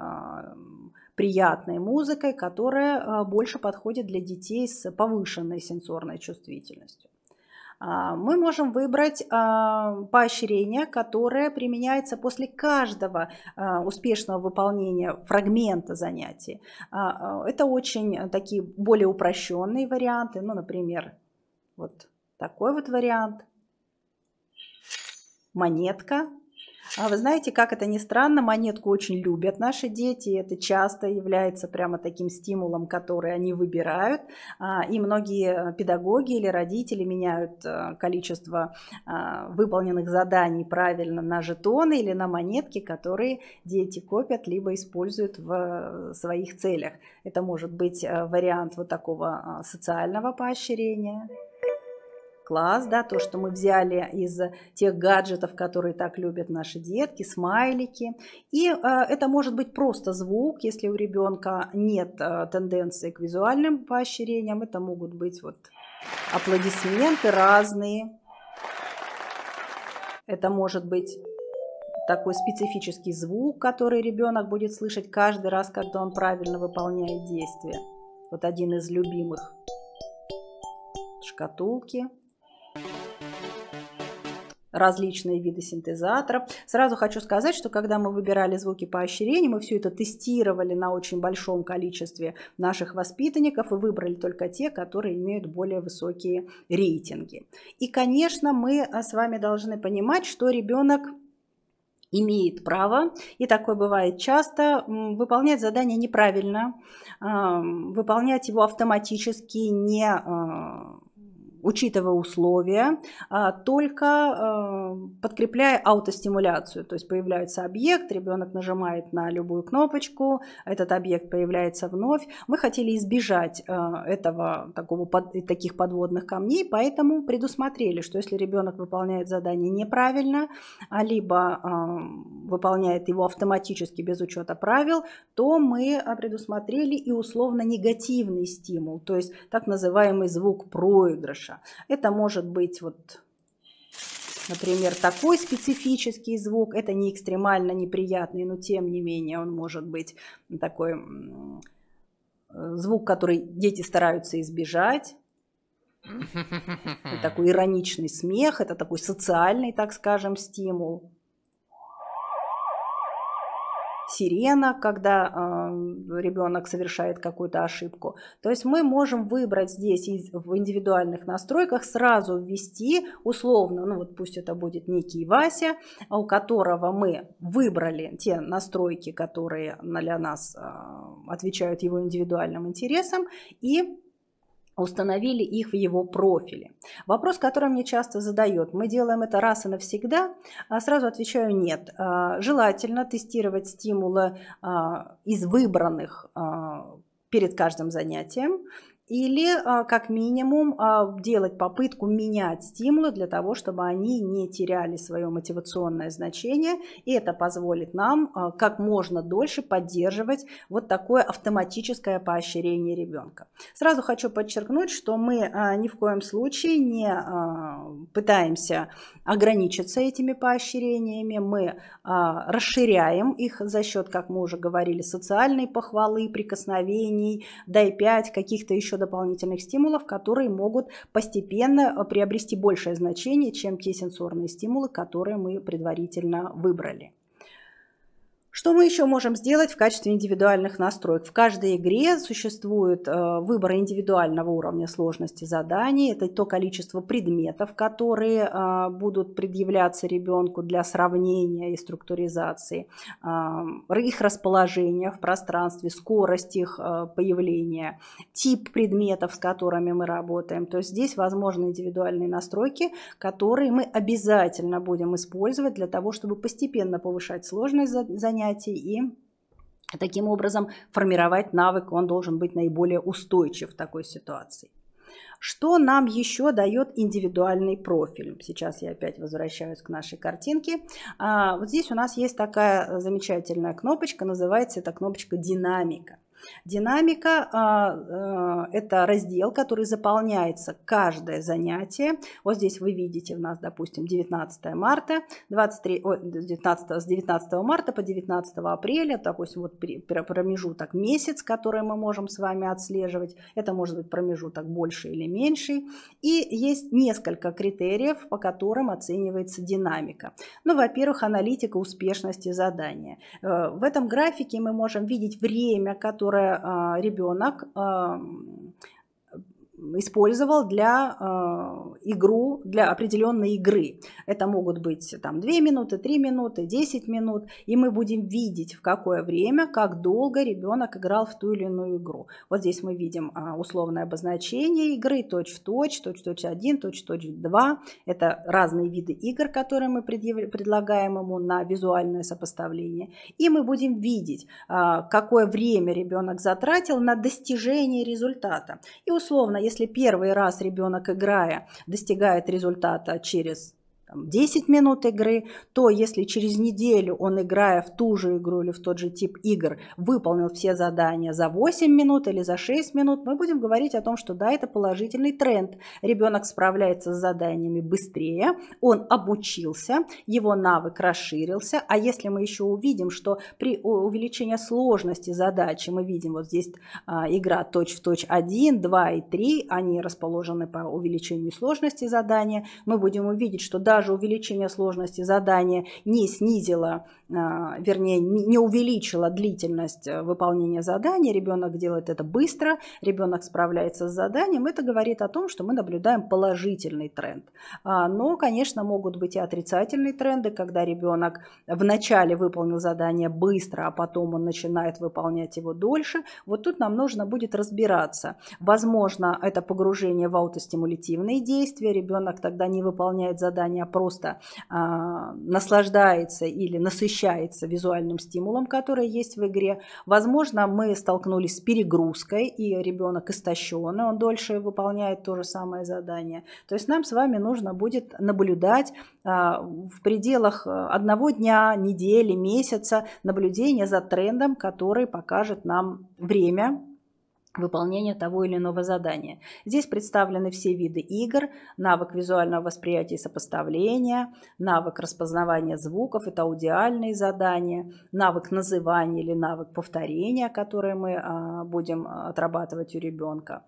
приятной музыкой, которая а, больше подходит для детей с повышенной сенсорной чувствительностью. А, мы можем выбрать а, поощрение, которое применяется после каждого успешного выполнения фрагмента занятий. Это очень такие более упрощенные варианты, ну, например, вот такой вот вариант, монетка – а вы знаете, как это ни странно, монетку очень любят наши дети. Это часто является прямо таким стимулом, который они выбирают. А, и многие педагоги или родители меняют э, количество а, выполненных заданий правильно на жетоны или на монетки, которые дети копят либо используют в э, своих целях. Это может быть э, вариант вот такого а, социального поощрения класс, да, то, что мы взяли из тех гаджетов, которые так любят наши детки, смайлики. И э, это может быть просто звук, если у ребенка нет э, тенденции к визуальным поощрениям, это могут быть вот аплодисменты разные. Это может быть такой специфический звук, который ребенок будет слышать каждый раз, когда он правильно выполняет действие. Вот один из любимых шкатулки различные виды синтезаторов. Сразу хочу сказать, что когда мы выбирали звуки поощрения, мы все это тестировали на очень большом количестве наших воспитанников и выбрали только те, которые имеют более высокие рейтинги. И, конечно, мы а, с вами должны понимать, что ребенок имеет право, и такое бывает часто, выполнять задание неправильно, выполнять его автоматически, не а, учитывая условия, а, только а, подкрепляя аутостимуляцию. То есть появляется объект, ребенок нажимает на любую кнопочку, этот объект появляется вновь. Мы хотели избежать а, этого, такого, таких подводных камней, поэтому предусмотрели, что если ребенок выполняет задание неправильно, либо выполняет его автоматически без учета правил, то мы предусмотрели и условно негативный стимул, то есть так называемый звук проигрыша. Это может быть вот Например, такой специфический звук, это не экстремально неприятный, но тем не менее он может быть такой э, звук, который дети стараются избежать. Это такой ироничный смех, это такой социальный, так скажем, стимул сирена, когда э, ребенок совершает какую-то ошибку. То есть мы можем выбрать здесь из, в индивидуальных настройках сразу ввести условно, ну вот пусть это будет некий Вася, у которого мы выбрали те настройки, которые для нас э, отвечают его индивидуальным интересам, и установили их в его профиле. Вопрос, который мне часто задают, мы делаем это раз и навсегда, А сразу отвечаю нет. А, желательно тестировать стимулы а, из выбранных а, перед каждым занятием, или а, как минимум а, делать попытку менять стимулы для того, чтобы они не теряли свое мотивационное значение. И это позволит нам а, как можно дольше поддерживать вот такое автоматическое поощрение ребенка. Сразу хочу подчеркнуть, что мы ни в коем случае не пытаемся ограничиться этими поощрениями, мы расширяем их за счет, как мы уже говорили, социальной похвалы, прикосновений, дай пять каких-то еще дополнительных стимулов, которые могут постепенно э, приобрести большее значение, чем те сенсорные стимулы, которые мы предварительно выбрали. Что мы еще можем сделать в качестве индивидуальных настроек? В каждой игре существует э, выбор индивидуального уровня сложности заданий. Это то количество предметов, которые э, будут предъявляться ребенку для сравнения и структуризации. Э, их расположение в пространстве, скорость их появления, тип предметов, с которыми мы работаем. То есть здесь возможны индивидуальные настройки, которые мы обязательно будем использовать для того, чтобы постепенно повышать сложность занятий занятий и таким образом формировать навык, он должен быть наиболее устойчив в такой ситуации. Что нам еще дает индивидуальный профиль? Сейчас я опять возвращаюсь к нашей картинке. А, вот здесь у нас есть такая замечательная кнопочка, называется эта кнопочка «Динамика». Динамика а, – э, это раздел, который заполняется каждое занятие. Вот здесь вы видите у нас, допустим, 19 марта, 23, о, 19, с 19 марта по 19 апреля, допустим, вот промежуток месяц, который мы можем с вами отслеживать. Это может быть промежуток больше или меньше. И есть несколько критериев, по которым оценивается динамика. Ну, во-первых, аналитика успешности задания. Э, в этом графике мы можем видеть время, которое которое а, ребенок использовал для э, игру, для определенной игры. Это могут быть там 2 минуты, 3 минуты, 10 минут, и мы будем видеть в какое время, как долго ребенок играл в ту или иную игру. Вот здесь мы видим э, условное обозначение игры, точь-в-точь, точь-в-точь один точь-в-точь два Это разные виды игр, которые мы предъяв... предлагаем ему на визуальное сопоставление. И мы будем видеть, э, какое время ребенок затратил на достижение результата. И условно, если первый раз ребенок, играя, достигает результата через там, 10 минут игры, то если через неделю он, играя в ту же игру или в тот же тип игр, выполнил все задания за 8 минут или за 6 минут, мы будем говорить о том, что да, это положительный тренд. Ребенок справляется с заданиями быстрее, он обучился, его навык расширился, а если мы еще увидим, что при увеличении сложности задачи, мы видим вот здесь а, игра точь-в-точь -точь 1, 2 и 3, они расположены по увеличению сложности задания, мы будем увидеть, что да, даже увеличение сложности задания не снизило, а, вернее, не увеличило длительность э, выполнения задания, ребенок делает это быстро, ребенок справляется с заданием, это говорит о том, что мы наблюдаем положительный тренд. А, но, конечно, могут быть и отрицательные тренды, когда ребенок вначале выполнил задание быстро, а потом он начинает выполнять его дольше. Вот тут нам нужно будет разбираться. Возможно, это погружение в аутостимулятивные действия, ребенок тогда не выполняет задание. А просто а, наслаждается или насыщается визуальным стимулом, который есть в игре. Возможно, мы столкнулись с перегрузкой, и ребенок истощен, и он дольше выполняет то же самое задание. То есть нам с вами нужно будет наблюдать а, в пределах а, одного дня, недели, месяца наблюдение за трендом, который покажет нам время, выполнения того или иного задания. Здесь представлены все виды игр, навык визуального восприятия и сопоставления, навык распознавания звуков, это аудиальные задания, навык называния или навык повторения, которые мы а, будем а, отрабатывать у ребенка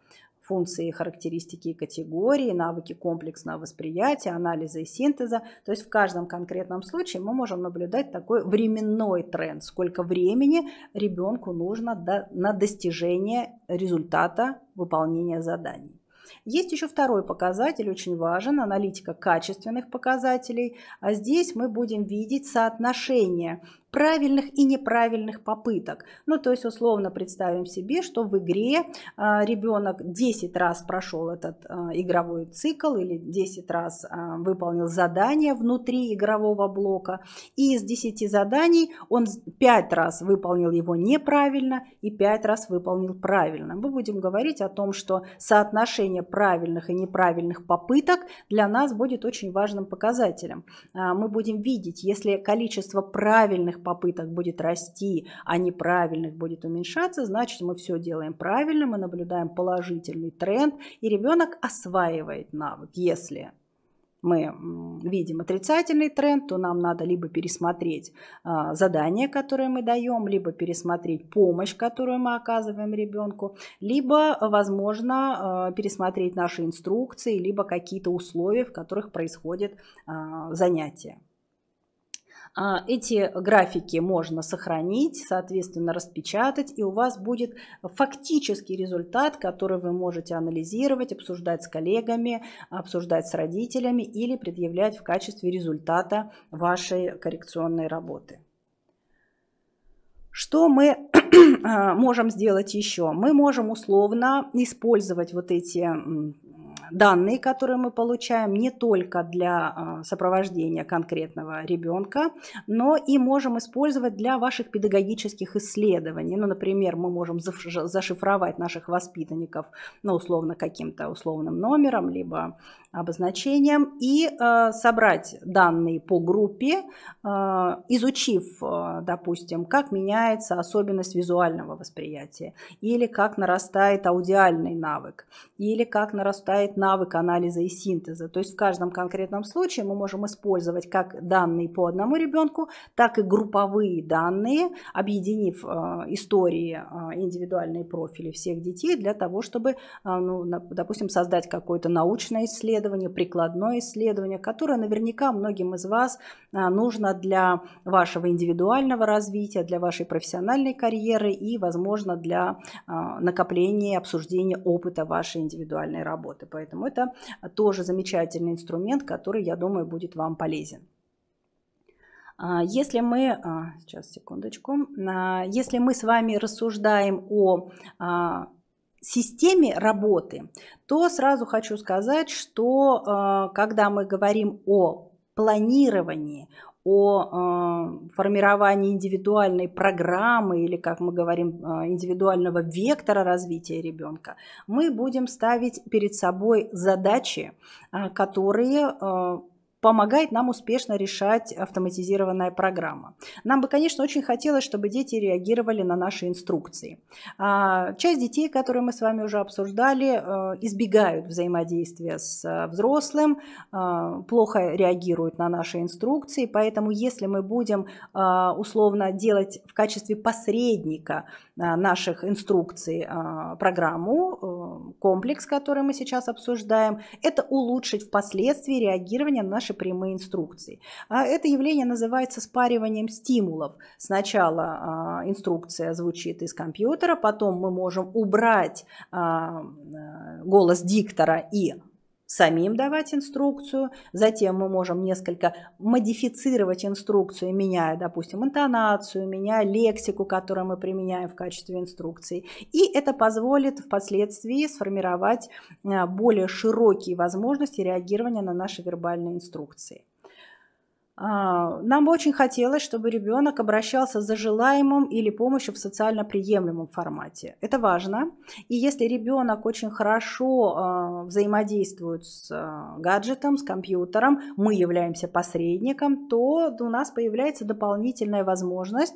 функции, характеристики категории, навыки комплексного восприятия, анализа и синтеза. То есть в каждом конкретном случае мы можем наблюдать такой временной тренд, сколько времени ребенку нужно на достижение результата выполнения заданий. Есть еще второй показатель, очень важен, аналитика качественных показателей. А здесь мы будем видеть соотношение правильных и неправильных попыток. Ну, то есть, условно представим себе, что в игре а, ребенок 10 раз прошел этот а, игровой цикл или 10 раз а, выполнил задание внутри игрового блока, и из 10 заданий он 5 раз выполнил его неправильно и 5 раз выполнил правильно. Мы будем говорить о том, что соотношение правильных и неправильных попыток для нас будет очень важным показателем. Мы будем видеть, если количество правильных правильных попыток будет расти, а неправильных будет уменьшаться, значит мы все делаем правильно, мы наблюдаем положительный тренд, и ребенок осваивает навык. Если мы видим отрицательный тренд, то нам надо либо пересмотреть а, задание, которое мы даем, либо пересмотреть помощь, которую мы оказываем ребенку, либо, возможно, а, пересмотреть наши инструкции, либо какие-то условия, в которых происходит а, занятие. А, эти графики можно сохранить, соответственно, распечатать, и у вас будет фактический результат, который вы можете анализировать, обсуждать с коллегами, обсуждать с родителями или предъявлять в качестве результата вашей коррекционной работы. Что мы а, можем сделать еще? Мы можем условно использовать вот эти данные, которые мы получаем не только для а, сопровождения конкретного ребенка, но и можем использовать для ваших педагогических исследований. Ну, например, мы можем зашифровать наших воспитанников на ну, условно каким-то условным номером, либо обозначением, и а, собрать данные по группе, а, изучив, допустим, как меняется особенность визуального восприятия, или как нарастает аудиальный навык, или как нарастает навык анализа и синтеза. То есть в каждом конкретном случае мы можем использовать как данные по одному ребенку, так и групповые данные, объединив э, истории, э, индивидуальные профили всех детей для того, чтобы, э, ну, допустим, создать какое-то научное исследование, прикладное исследование, которое наверняка многим из вас нужно для вашего индивидуального развития, для вашей профессиональной карьеры и, возможно, для накопления и обсуждения опыта вашей индивидуальной работы. Поэтому Поэтому это тоже замечательный инструмент, который, я думаю, будет вам полезен. А, если мы, а, сейчас секундочку, а, если мы с вами рассуждаем о системе работы, то сразу хочу сказать, что когда мы говорим о планировании, о э, формировании индивидуальной программы или, как мы говорим, э, индивидуального вектора развития ребенка, мы будем ставить перед собой задачи, э, которые помогает нам успешно решать автоматизированная программа. Нам бы, конечно, очень хотелось, чтобы дети реагировали на наши инструкции. А, часть детей, которые мы с вами уже обсуждали, э, избегают взаимодействия с э, взрослым, э, плохо реагируют на наши инструкции, поэтому если мы будем условно делать в качестве посредника Э, наших инструкций э, программу, э, комплекс, который мы сейчас обсуждаем, это улучшить впоследствии реагирование на наши прямые инструкции. А это явление называется спариванием стимулов. Сначала инструкция звучит из компьютера, потом мы можем убрать голос диктора и самим давать инструкцию, затем мы можем несколько модифицировать инструкцию, меняя, допустим, интонацию, меняя лексику, которую мы применяем в качестве инструкции. И это позволит впоследствии сформировать а, более широкие возможности реагирования на наши вербальные инструкции. А, нам бы очень хотелось, чтобы ребенок обращался за желаемым или помощью в социально приемлемом формате. Это важно. И если ребенок очень хорошо а, взаимодействует с а, гаджетом, с компьютером, мы являемся посредником, то у нас появляется дополнительная возможность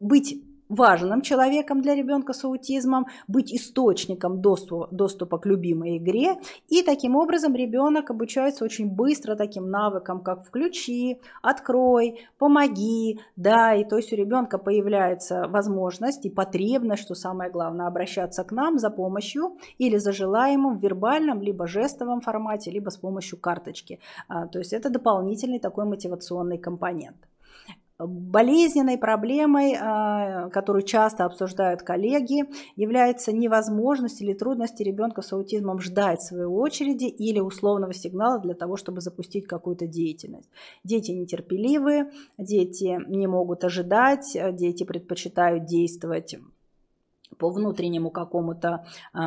быть важным человеком для ребенка с аутизмом, быть источником доступа, доступа к любимой игре. И таким образом ребенок обучается очень быстро таким навыкам, как включи, открой, помоги, да, и то есть у ребенка появляется возможность и потребность, что самое главное, обращаться к нам за помощью или за желаемым в вербальном, либо жестовом формате, либо с помощью карточки. А, то есть это дополнительный такой мотивационный компонент. Болезненной проблемой, э, которую часто обсуждают коллеги, является невозможность или трудности ребенка с аутизмом ждать своей очереди или условного сигнала для того, чтобы запустить какую-то деятельность. Дети нетерпеливые, дети не могут ожидать, э, дети предпочитают действовать по внутреннему какому-то э,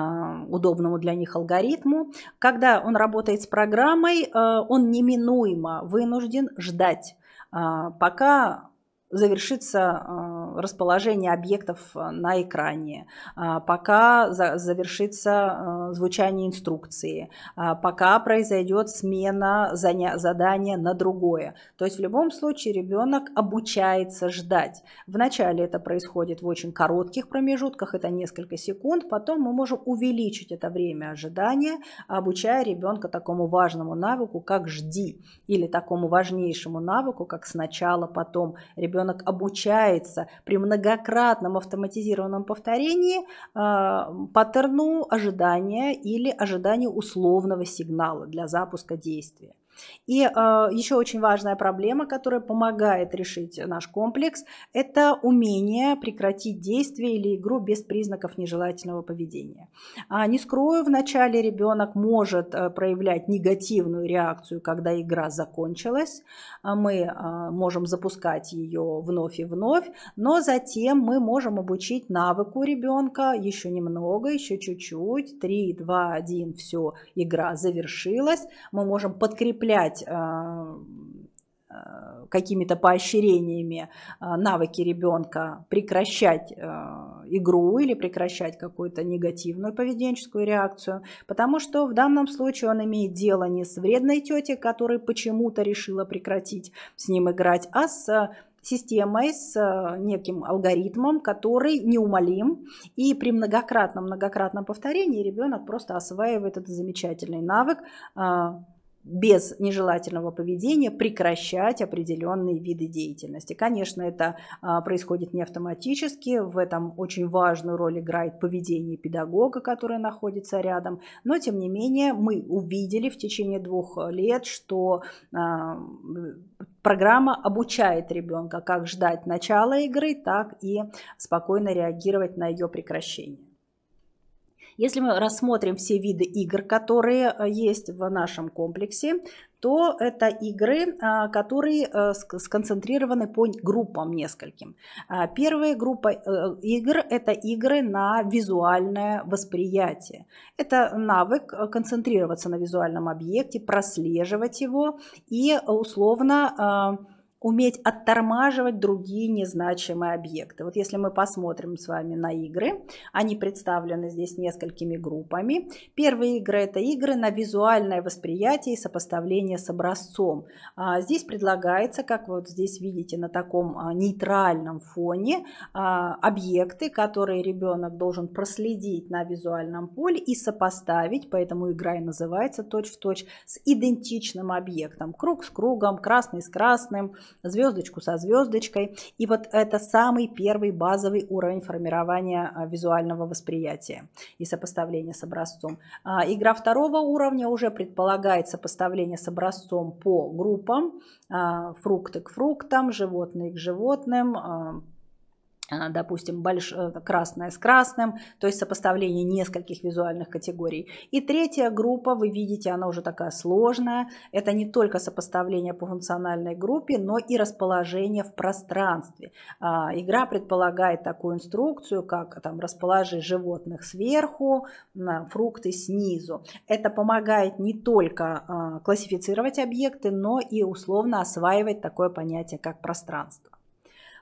удобному для них алгоритму. Когда он работает с программой, э, он неминуемо вынужден ждать а, пока завершится э, расположение объектов э, на экране, э, пока завершится звучание инструкции, пока произойдет смена задания на другое. То есть в любом случае ребенок обучается ждать. Вначале это происходит в очень коротких промежутках, это несколько секунд, потом мы можем увеличить это время ожидания, обучая ребенка такому важному навыку, как «жди», или такому важнейшему навыку, как «сначала, потом». Ребенок ребенок обучается при многократном автоматизированном повторении а, паттерну ожидания или ожидания условного сигнала для запуска действия. И э, а, еще очень важная проблема, которая помогает решить наш комплекс, это умение прекратить действие или игру без признаков нежелательного поведения. А, не скрою, вначале ребенок может э, проявлять негативную реакцию, когда игра закончилась. А мы э, можем запускать ее вновь и вновь, но затем мы можем обучить навыку ребенка еще немного, еще чуть-чуть, 3, 2, 1, все, игра завершилась. Мы можем подкрепить подкреплять э, э, какими-то поощрениями э, навыки ребенка прекращать игру или прекращать какую-то негативную поведенческую реакцию, потому что в данном случае он имеет дело не с вредной тетей, которая почему-то решила прекратить с ним играть, а с системой, с неким алгоритмом, который неумолим. И при многократном-многократном повторении ребенок просто осваивает этот замечательный навык без нежелательного поведения прекращать определенные виды деятельности. Конечно, это а, происходит не автоматически, в этом очень важную роль играет поведение педагога, который находится рядом, но тем не менее мы увидели в течение двух лет, что а, программа обучает ребенка как ждать начала игры, так и спокойно реагировать на ее прекращение. Если мы рассмотрим все виды игр, которые э, есть в нашем комплексе, то это игры, а, которые э, сконцентрированы по группам нескольким. А, первая группа э, игр – это игры на визуальное восприятие. Это навык концентрироваться на визуальном объекте, прослеживать его и условно а, уметь оттормаживать другие незначимые объекты. Вот если мы посмотрим с вами на игры, они представлены здесь несколькими группами. Первые игры – это игры на визуальное восприятие и сопоставление с образцом. А, здесь предлагается, как вы вот здесь видите, на таком а, нейтральном фоне а, объекты, которые ребенок должен проследить на визуальном поле и сопоставить, поэтому игра и называется точь-в-точь, -точь, с идентичным объектом. Круг с кругом, красный с красным – звездочку со звездочкой. И вот это самый первый базовый уровень формирования а, визуального восприятия и сопоставления с образцом. А, игра второго уровня уже предполагает сопоставление с образцом по группам, а, фрукты к фруктам, животные к животным, а, допустим, больш... Э, красное с красным, то есть сопоставление нескольких визуальных категорий. И третья группа, вы видите, она уже такая сложная, это не только сопоставление по функциональной группе, но и расположение в пространстве. А, игра предполагает такую инструкцию, как там расположи животных сверху, фрукты снизу. Это помогает не только а, классифицировать объекты, но и условно осваивать такое понятие, как пространство.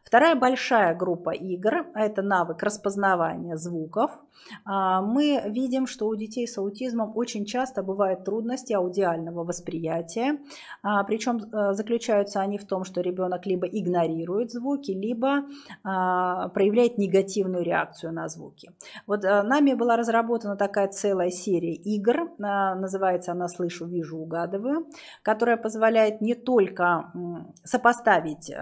Вторая большая группа игр – это навык распознавания звуков. А, мы видим, что у детей с аутизмом очень часто бывают трудности аудиального восприятия. А, Причем э, заключаются они в том, что ребенок либо игнорирует звуки, либо а, проявляет негативную реакцию на звуки. Вот э, нами была разработана такая целая серия игр, называется она «Слышу, вижу, угадываю», которая позволяет не только сопоставить э,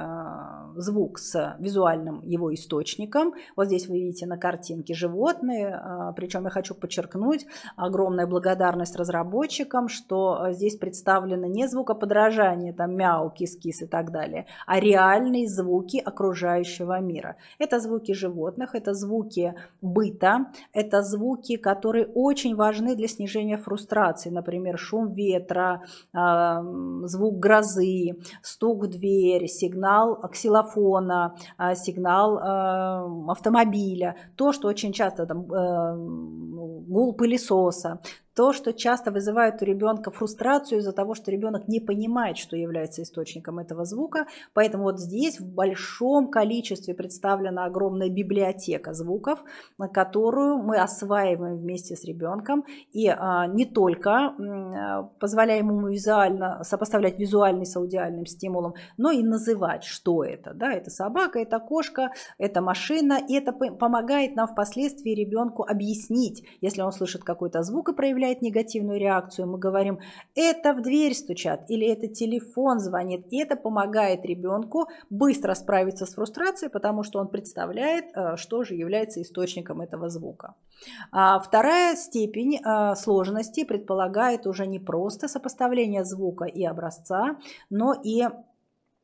звук с с визуальным его источником. Вот здесь вы видите на картинке животные, а, причем я хочу подчеркнуть огромная благодарность разработчикам, что а, здесь представлено не звукоподражание, там мяу, кис-кис и так далее, а реальные звуки окружающего мира. Это звуки животных, это звуки быта, это звуки, которые очень важны для снижения фрустрации, например, шум ветра, а, звук грозы, стук в дверь, сигнал ксилофона, а, сигнал а, автомобиля, то, что очень часто там э, гул пылесоса, то, что часто вызывает у ребенка фрустрацию из-за того, что ребенок не понимает, что является источником этого звука. Поэтому вот здесь в большом количестве представлена огромная библиотека звуков, которую мы осваиваем вместе с ребенком. И а, не только а, позволяем ему визуально сопоставлять визуальный с аудиальным стимулом, но и называть, что это. Да? Это собака, это кошка, это машина. И это помогает нам впоследствии ребенку объяснить, если он слышит какой-то звук и проявляет проявляет негативную реакцию, мы говорим, это в дверь стучат или это телефон звонит. И это помогает ребенку быстро справиться с фрустрацией, потому что он представляет, э, что же является источником этого звука. А вторая степень э, сложности предполагает уже не просто сопоставление звука и образца, но и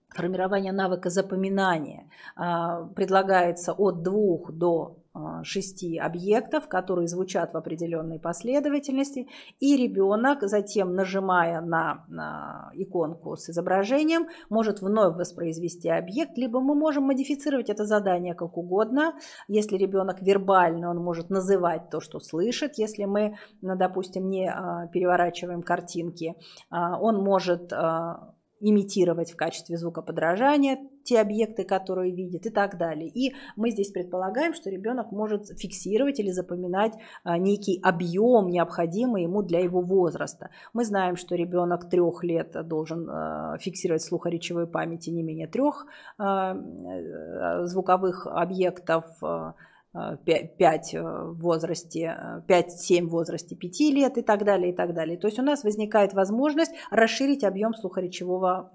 формирование навыка запоминания. А, предлагается от двух до а, шести объектов, которые звучат в определенной последовательности, и ребенок, затем нажимая на, на иконку с изображением, может вновь воспроизвести объект, либо мы можем модифицировать это задание как угодно. Если ребенок вербальный, он может называть то, что слышит. Если мы, допустим, не а, переворачиваем картинки, а, он может имитировать в качестве звукоподражания те объекты, которые видит и так далее. И мы здесь предполагаем, что ребенок может фиксировать или запоминать а, некий объем, необходимый ему для его возраста. Мы знаем, что ребенок трех лет должен а, фиксировать слухоречевой памяти не менее трех а, э, звуковых объектов, 5 э, э, в возрасте, 5-7 э, в возрасте 5 лет и так далее, и так далее. То есть у нас возникает возможность расширить объем слухоречевого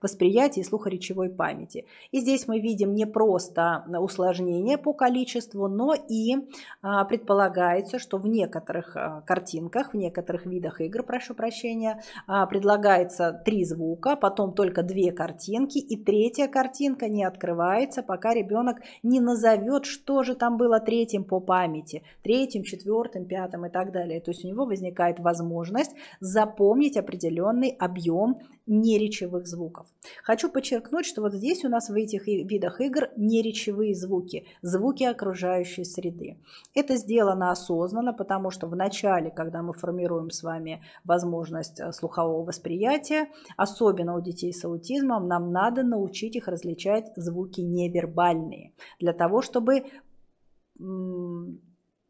восприятия и слухоречевой памяти. И здесь мы видим не просто усложнение по количеству, но и а, предполагается, что в некоторых а, картинках, в некоторых видах игр, прошу прощения, а, предлагается три звука, потом только две картинки, и третья картинка не открывается, пока ребенок не назовет, что же там было третьим по памяти, третьим, четвертым, пятым и так далее. То есть у него возникает возможность запомнить определенный объем неречевых звуков. Хочу подчеркнуть, что вот здесь у нас в этих видах игр неречевые звуки, звуки окружающей среды. Это сделано осознанно, потому что в начале, когда мы формируем с вами возможность э, слухового восприятия, особенно у детей с аутизмом, нам надо научить их различать звуки невербальные, для того, чтобы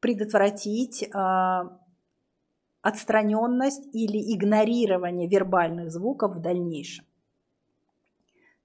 предотвратить а, отстраненность или игнорирование вербальных звуков в дальнейшем.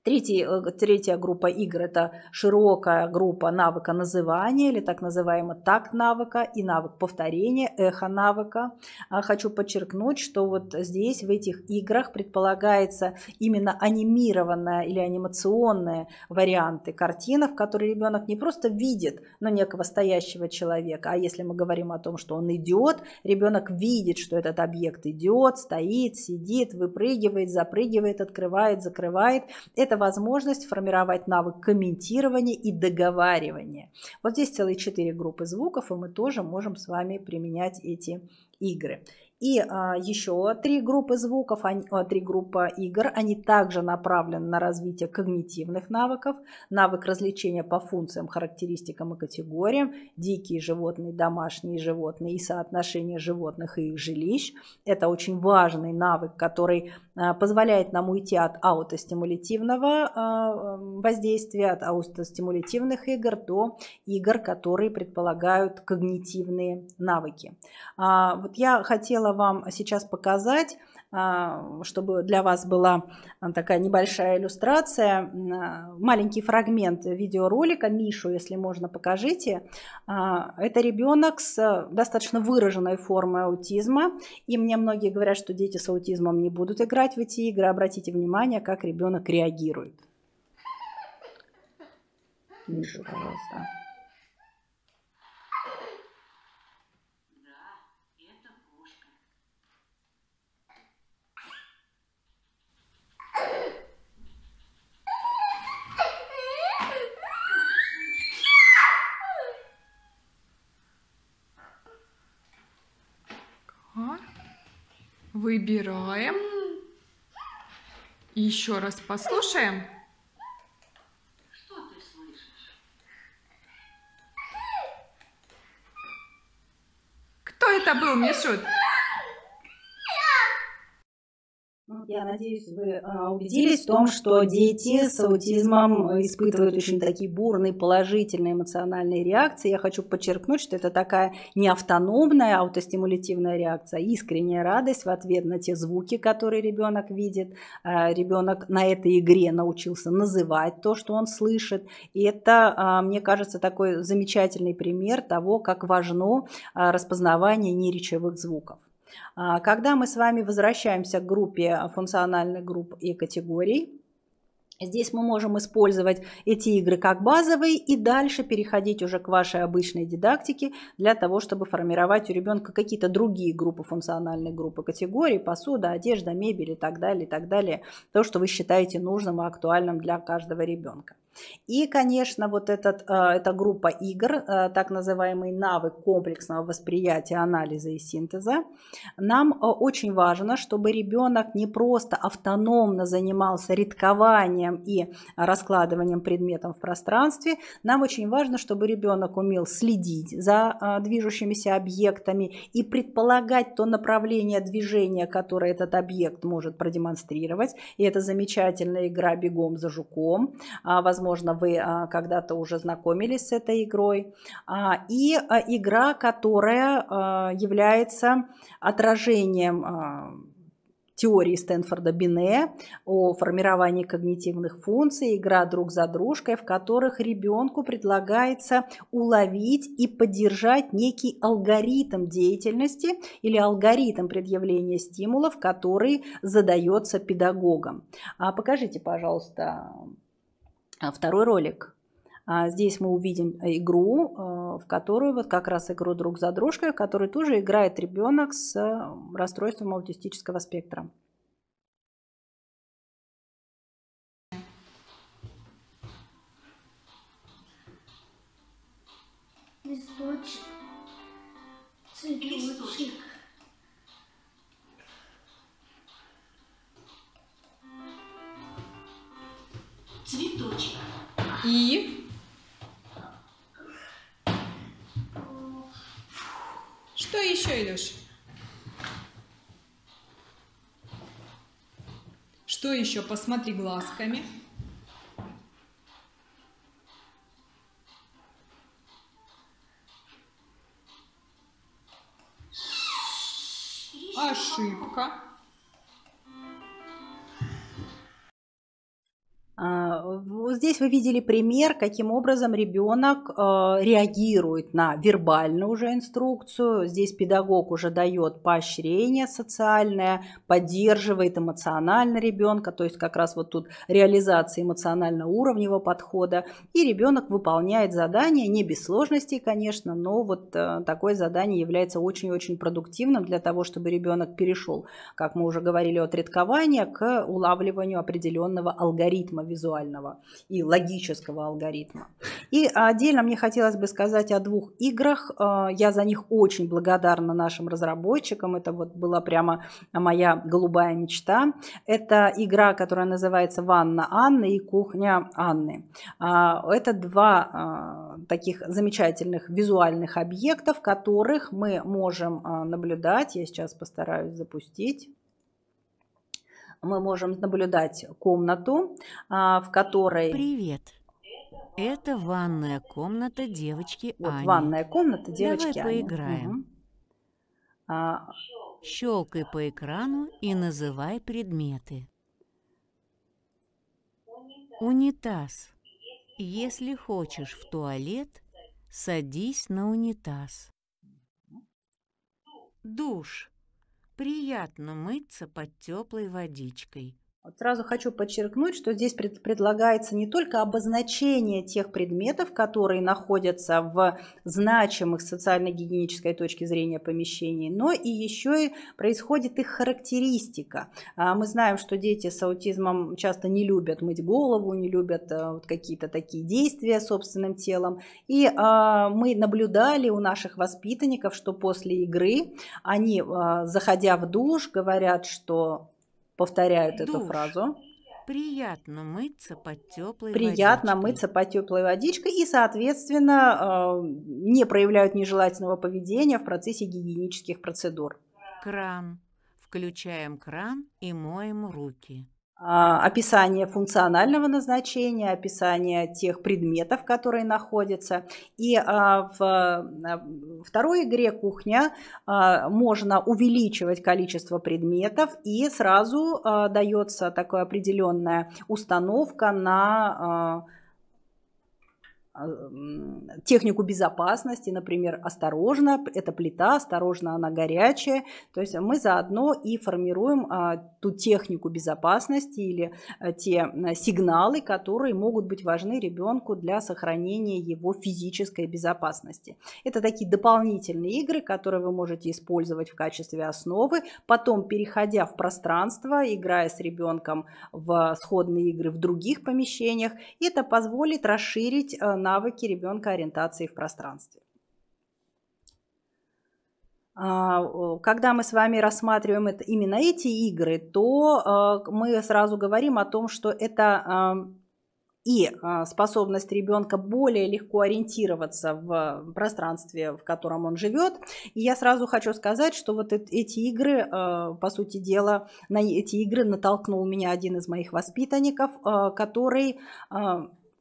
Третий, э, третья группа игр – это широкая группа навыка называния или так называемый так навыка и навык повторения, эхо навыка. А хочу подчеркнуть, что вот здесь в этих играх предполагается именно анимированная или анимационные варианты картинок, которые ребенок не просто видит, но некого стоящего человека, а если мы говорим о том, что он идет, ребенок видит, что этот объект идет, стоит, сидит, выпрыгивает, запрыгивает, открывает, закрывает. Это это возможность формировать навык комментирования и договаривания. Вот здесь целые четыре группы звуков, и мы тоже можем с вами применять эти игры. И а, еще три группы звуков, они, а, три группы игр, они также направлены на развитие когнитивных навыков, навык развлечения по функциям, характеристикам и категориям, дикие животные, домашние животные и соотношение животных и их жилищ. Это очень важный навык, который а, позволяет нам уйти от аутостимулятивного а, воздействия, от аутостимулятивных игр до игр, которые предполагают когнитивные навыки. А, вот я хотела вам сейчас показать, а, чтобы для вас была а, такая небольшая иллюстрация. А, маленький фрагмент видеоролика, Мишу, если можно, покажите. Это ребенок с достаточно выраженной формой аутизма. И мне многие говорят, что дети с аутизмом не будут играть в эти игры. Обратите внимание, как ребенок реагирует. Мишу, пожалуйста. Выбираем. Еще раз послушаем. Кто это был, Мишут? Ну, я надеюсь, вы а, а, убедились в том, что дети с аутизмом испытывают очень такие бурные положительные эмоциональные реакции. Я хочу подчеркнуть, что это такая не автономная аутостимулятивная реакция, а искренняя радость в ответ на те звуки, которые ребенок видит. А, ребенок на этой игре научился называть то, что он слышит. И это, мне кажется, такой замечательный пример того, как важно распознавание неречевых звуков. А, когда мы с вами возвращаемся к группе а, функциональных групп и категорий, Здесь мы можем использовать эти игры как базовые и дальше переходить уже к вашей обычной дидактике для того, чтобы формировать у ребенка какие-то другие группы функциональные группы категорий, посуда, одежда, мебель и так далее, и так далее. То, что вы считаете нужным и актуальным для каждого ребенка. И, конечно, вот этот, э, эта группа игр, э, так называемый навык комплексного восприятия, анализа и синтеза, нам э, очень важно, чтобы ребенок не просто автономно занимался редкованием и раскладыванием предметов в пространстве, нам очень важно, чтобы ребенок умел следить за движущимися объектами и предполагать то направление движения, которое этот объект может продемонстрировать. И это замечательная игра «Бегом за жуком», а, возможно, возможно, вы а, когда-то уже знакомились с этой игрой. А, и а, игра, которая является отражением теории Стэнфорда Бине о формировании когнитивных функций, игра друг за дружкой, в которых ребенку предлагается уловить и поддержать некий алгоритм деятельности или алгоритм предъявления стимулов, который задается педагогом. А покажите, пожалуйста, а, второй ролик. А, здесь мы увидим э, игру, а, в которую вот как раз игру «Друг за дружкой», в которой тоже играет ребенок с э, расстройством аутистического спектра. Листочек, цветочек. Цветочек. И? Что еще, Илюш? Что еще? Посмотри глазками. Ошибка. А, здесь вы видели пример, каким образом ребенок а, реагирует на вербальную уже инструкцию. Здесь педагог уже дает поощрение социальное, поддерживает эмоционально ребенка, то есть как раз вот тут реализация эмоционально уровневого подхода. И ребенок выполняет задание, не без сложностей, конечно, но вот э, такое задание является очень-очень продуктивным для того, чтобы ребенок перешел, как мы уже говорили, от редкования к улавливанию определенного алгоритма визуального и логического алгоритма. И отдельно мне хотелось бы сказать о двух играх. Э, я за них очень благодарна нашим разработчикам. Это вот была прямо моя голубая мечта. Это игра, которая называется «Ванна Анны» и «Кухня Анны». Э, это два э, таких замечательных визуальных объектов, которых мы можем наблюдать. Я сейчас постараюсь запустить мы можем наблюдать комнату, а, в которой... Привет. Это ванная комната девочки вот, Ани. ванная комната девочки Давай Ани. поиграем. Угу. Щелкай по экрану и называй предметы. Унитаз. Если хочешь в туалет, садись на унитаз. Душ. Приятно мыться под теплой водичкой. Вот сразу хочу подчеркнуть, что здесь пред, предлагается не только обозначение тех предметов, которые находятся в значимых социально-гигиенической точки зрения помещений, но и еще и происходит их характеристика. А, мы знаем, что дети с аутизмом часто не любят мыть голову, не любят э, вот какие-то такие действия собственным телом. И а, мы наблюдали у наших воспитанников, что после игры они, а, заходя в душ, говорят, что повторяют Душ. эту фразу. Приятно мыться под теплой Приятно водичкой. мыться под теплой водичкой и, соответственно, э, не проявляют нежелательного поведения в процессе гигиенических процедур. Кран. Включаем кран и моем руки. А, описание функционального назначения, описание тех предметов, которые находятся. И а, а, в второй игре «Кухня» можно увеличивать количество предметов и сразу дается такая определенная установка на технику безопасности, например, осторожно, это плита, осторожно, она горячая. То есть мы заодно и формируем а, ту технику безопасности или а, те сигналы, которые могут быть важны ребенку для сохранения его физической безопасности. Это такие дополнительные игры, которые вы можете использовать в качестве основы. Потом, переходя в пространство, играя с ребенком в сходные игры в других помещениях, это позволит расширить а, навыки ребенка ориентации в пространстве. А, когда мы с вами рассматриваем это, именно эти игры, то а, мы сразу говорим о том, что это а, и способность ребенка более легко ориентироваться в пространстве, в котором он живет. И я сразу хочу сказать, что вот эти игры, по сути дела, на эти игры натолкнул меня один из моих воспитанников, который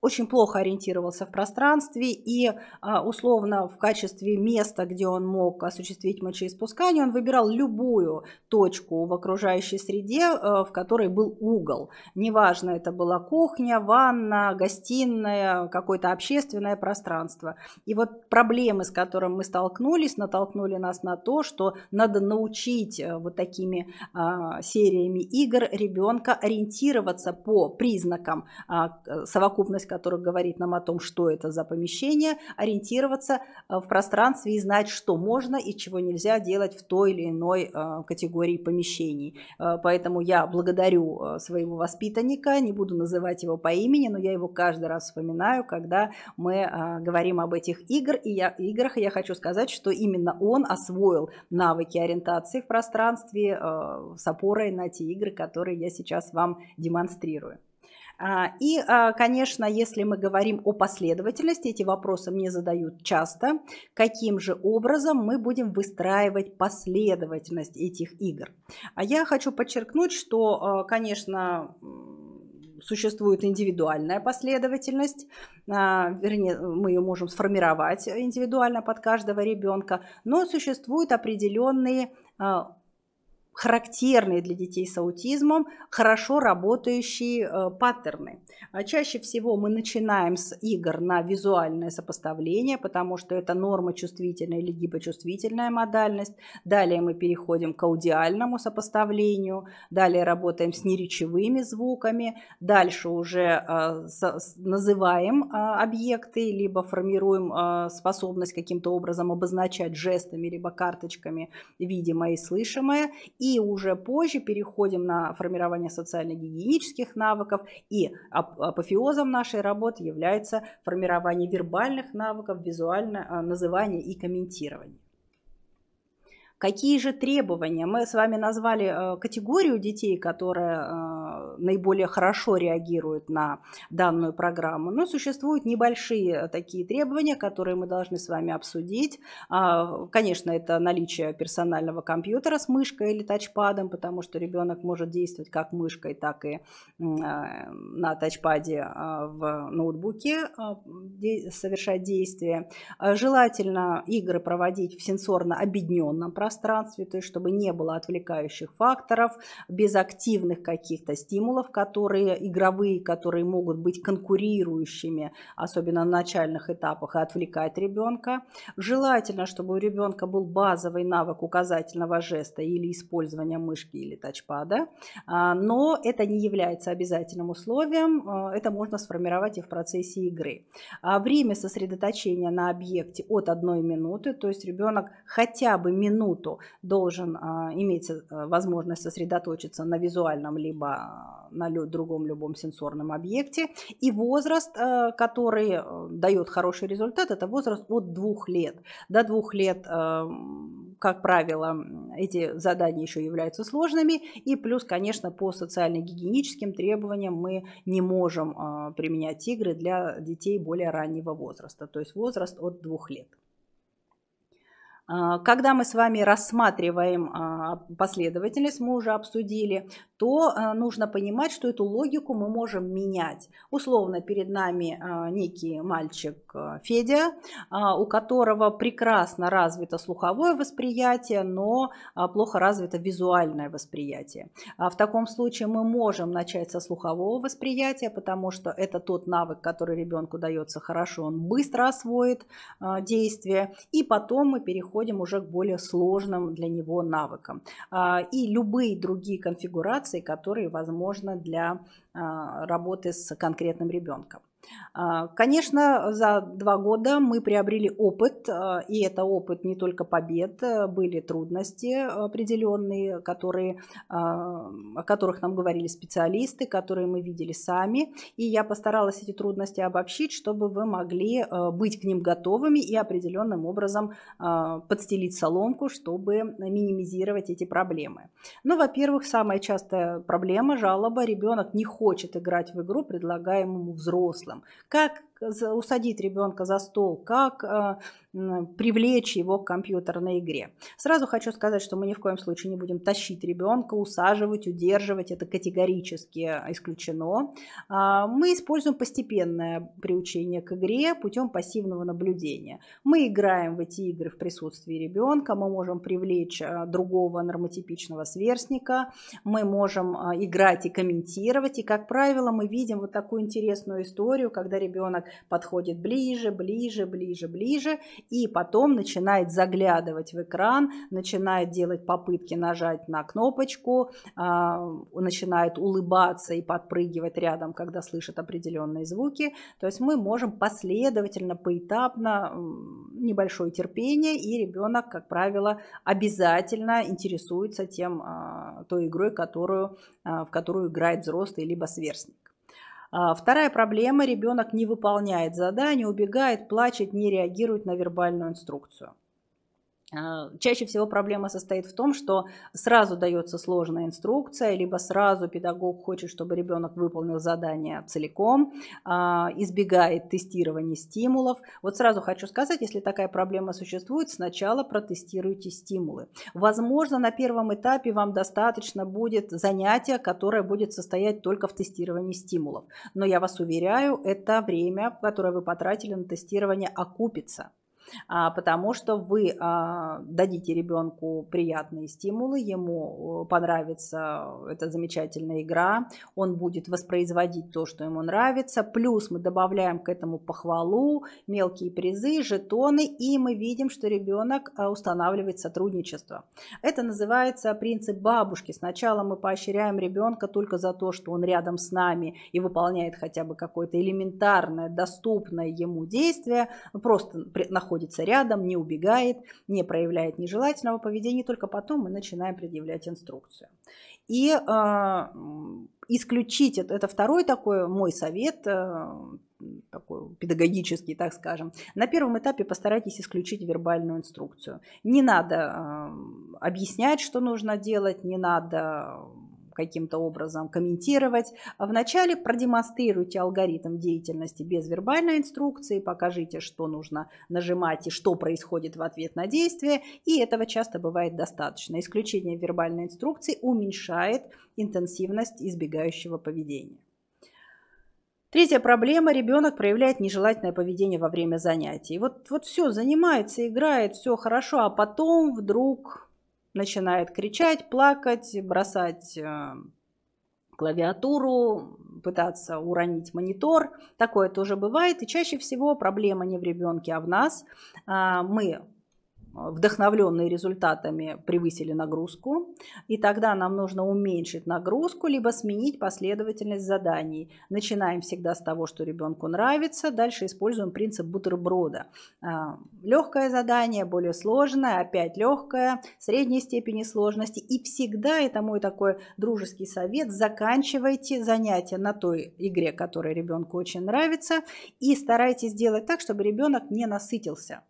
очень плохо ориентировался в пространстве и а, условно в качестве места, где он мог осуществить мочеиспускание, он выбирал любую точку в окружающей среде, а, в которой был угол. Неважно, это была кухня, ванна, гостиная, какое-то общественное пространство. И вот проблемы, с которыми мы столкнулись, натолкнули нас на то, что надо научить а, вот такими сериями игр ребенка ориентироваться по признакам совокупность который говорит нам о том, что это за помещение, ориентироваться э, в пространстве и знать, что можно и чего нельзя делать в той или иной э, категории помещений. Э, поэтому я благодарю своего воспитанника, не буду называть его по имени, но я его каждый раз вспоминаю, когда мы говорим об этих игр, и я, играх, и я хочу сказать, что именно он освоил навыки ориентации в пространстве с опорой на те игры, которые я сейчас вам демонстрирую. А, и, а, конечно, если мы говорим о последовательности, эти вопросы мне задают часто, каким же образом мы будем выстраивать последовательность этих игр. А я хочу подчеркнуть, что, а, конечно, существует индивидуальная последовательность, вернее, мы ее можем сформировать индивидуально под каждого ребенка, но существуют определенные характерные для детей с аутизмом, хорошо работающие э, паттерны. А чаще всего мы начинаем с игр на визуальное сопоставление, потому что это норма чувствительная или гипочувствительная модальность. Далее мы переходим к аудиальному сопоставлению, далее работаем с неречевыми звуками, дальше уже э, называем э, объекты, либо формируем способность каким-то образом обозначать жестами, либо карточками видимое и слышимое, и уже позже переходим на формирование социально-гигиенических навыков, и апофеозом нашей работы является формирование вербальных навыков, визуально э, называние и комментирование. Какие же требования? Мы с вами назвали э, категорию детей, которые э, наиболее хорошо реагируют на данную программу, но существуют небольшие такие требования, которые мы должны с вами обсудить. А, конечно, это наличие персонального компьютера с мышкой или тачпадом, потому что ребенок может действовать как мышкой, так и э, на тачпаде а, в ноутбуке а, совершать действия. Желательно игры проводить в сенсорно объединенном пространстве, пространстве, то есть чтобы не было отвлекающих факторов, без активных каких-то стимулов, которые игровые, которые могут быть конкурирующими, особенно на начальных этапах, и отвлекать ребенка. Желательно, чтобы у ребенка был базовый навык указательного жеста или использования мышки или тачпада, а, но это не является обязательным условием, а, это можно сформировать и в процессе игры. А время сосредоточения на объекте от одной минуты, то есть ребенок хотя бы минут минуту должен а, иметь э, возможность сосредоточиться на визуальном либо э, на другом любом сенсорном объекте. И возраст, э, который дает хороший результат, это возраст от двух лет. До двух лет, как правило, эти задания еще являются сложными. И плюс, конечно, по социально-гигиеническим требованиям мы не можем применять игры для детей более раннего возраста, то есть возраст от двух лет. А, когда мы с вами рассматриваем а, последовательность, мы уже обсудили то э, нужно понимать, что эту логику мы можем менять. Условно перед нами э, некий мальчик э, Федя, а, у которого прекрасно развито слуховое восприятие, но а, плохо развито визуальное восприятие. А в таком случае мы можем начать со слухового восприятия, потому что это тот навык, который ребенку дается хорошо, он быстро освоит действие, и потом мы переходим уже к более сложным для него навыкам. И любые другие конфигурации информации, которые возможны для а, работы с конкретным ребенком. А, конечно, за два года мы приобрели опыт, а, и это опыт не только побед, а, были трудности определенные, которые, о которых нам говорили специалисты, которые мы видели сами, и я постаралась эти трудности обобщить, чтобы вы могли быть к ним готовыми и определенным образом подстелить соломку, чтобы минимизировать эти проблемы. Ну, во-первых, самая частая проблема, жалоба, ребенок не хочет играть в игру, предлагаемому взрослым прошлом, как усадить ребенка за стол, как э, привлечь его к компьютерной игре. Сразу хочу сказать, что мы ни в коем случае не будем тащить ребенка, усаживать, удерживать. Это категорически исключено. А, мы используем постепенное приучение к игре путем пассивного наблюдения. Мы играем в эти игры в присутствии ребенка, мы можем привлечь э, другого нормотипичного сверстника, мы можем э, играть и комментировать. И, как правило, мы видим вот такую интересную историю, когда ребенок подходит ближе, ближе, ближе, ближе, и потом начинает заглядывать в экран, начинает делать попытки нажать на кнопочку, а, начинает улыбаться и подпрыгивать рядом, когда слышит определенные звуки. То есть мы можем последовательно, поэтапно, небольшое терпение, и ребенок, как правило, обязательно интересуется тем, а, той игрой, которую, а, в которую играет взрослый либо сверстник. А, вторая проблема – ребенок не выполняет задание, убегает, плачет, не реагирует на вербальную инструкцию. А, чаще всего проблема состоит в том, что сразу дается сложная инструкция, либо сразу педагог хочет, чтобы ребенок выполнил задание целиком, а, избегает тестирования стимулов. Вот сразу хочу сказать, если такая проблема существует, сначала протестируйте стимулы. Возможно, на первом этапе вам достаточно будет занятия, которое будет состоять только в тестировании стимулов. Но я вас уверяю, это время, которое вы потратили на тестирование, окупится. А, потому что вы а, дадите ребенку приятные стимулы, ему э, понравится эта замечательная игра, он будет воспроизводить то, что ему нравится, плюс мы добавляем к этому похвалу, мелкие призы, жетоны, и мы видим, что ребенок а, устанавливает сотрудничество. Это называется принцип бабушки. Сначала мы поощряем ребенка только за то, что он рядом с нами и выполняет хотя бы какое-то элементарное, доступное ему действие, просто находит находится рядом, не убегает, не проявляет нежелательного поведения, только потом мы начинаем предъявлять инструкцию. И э, исключить, это, это второй такой мой совет, э, такой педагогический, так скажем. На первом этапе постарайтесь исключить вербальную инструкцию. Не надо э, объяснять, что нужно делать, не надо каким-то образом комментировать. А вначале продемонстрируйте алгоритм деятельности без вербальной инструкции, покажите, что нужно нажимать и что происходит в ответ на действие, и этого часто бывает достаточно. Исключение вербальной инструкции уменьшает интенсивность избегающего поведения. Третья проблема – ребенок проявляет нежелательное поведение во время занятий. Вот, вот все, занимается, играет, все хорошо, а потом вдруг начинает кричать, плакать, бросать э, клавиатуру, пытаться уронить монитор. Такое тоже бывает. И чаще всего проблема не в ребенке, а в нас. А, мы вдохновленные результатами, превысили нагрузку, и тогда нам нужно уменьшить нагрузку, либо сменить последовательность заданий. Начинаем всегда с того, что ребенку нравится, дальше используем принцип бутерброда. А, легкое задание, более сложное, опять легкое, средней степени сложности, и всегда, это мой такой дружеский совет, заканчивайте занятие на той игре, которая ребенку очень нравится, и старайтесь сделать так, чтобы ребенок не насытился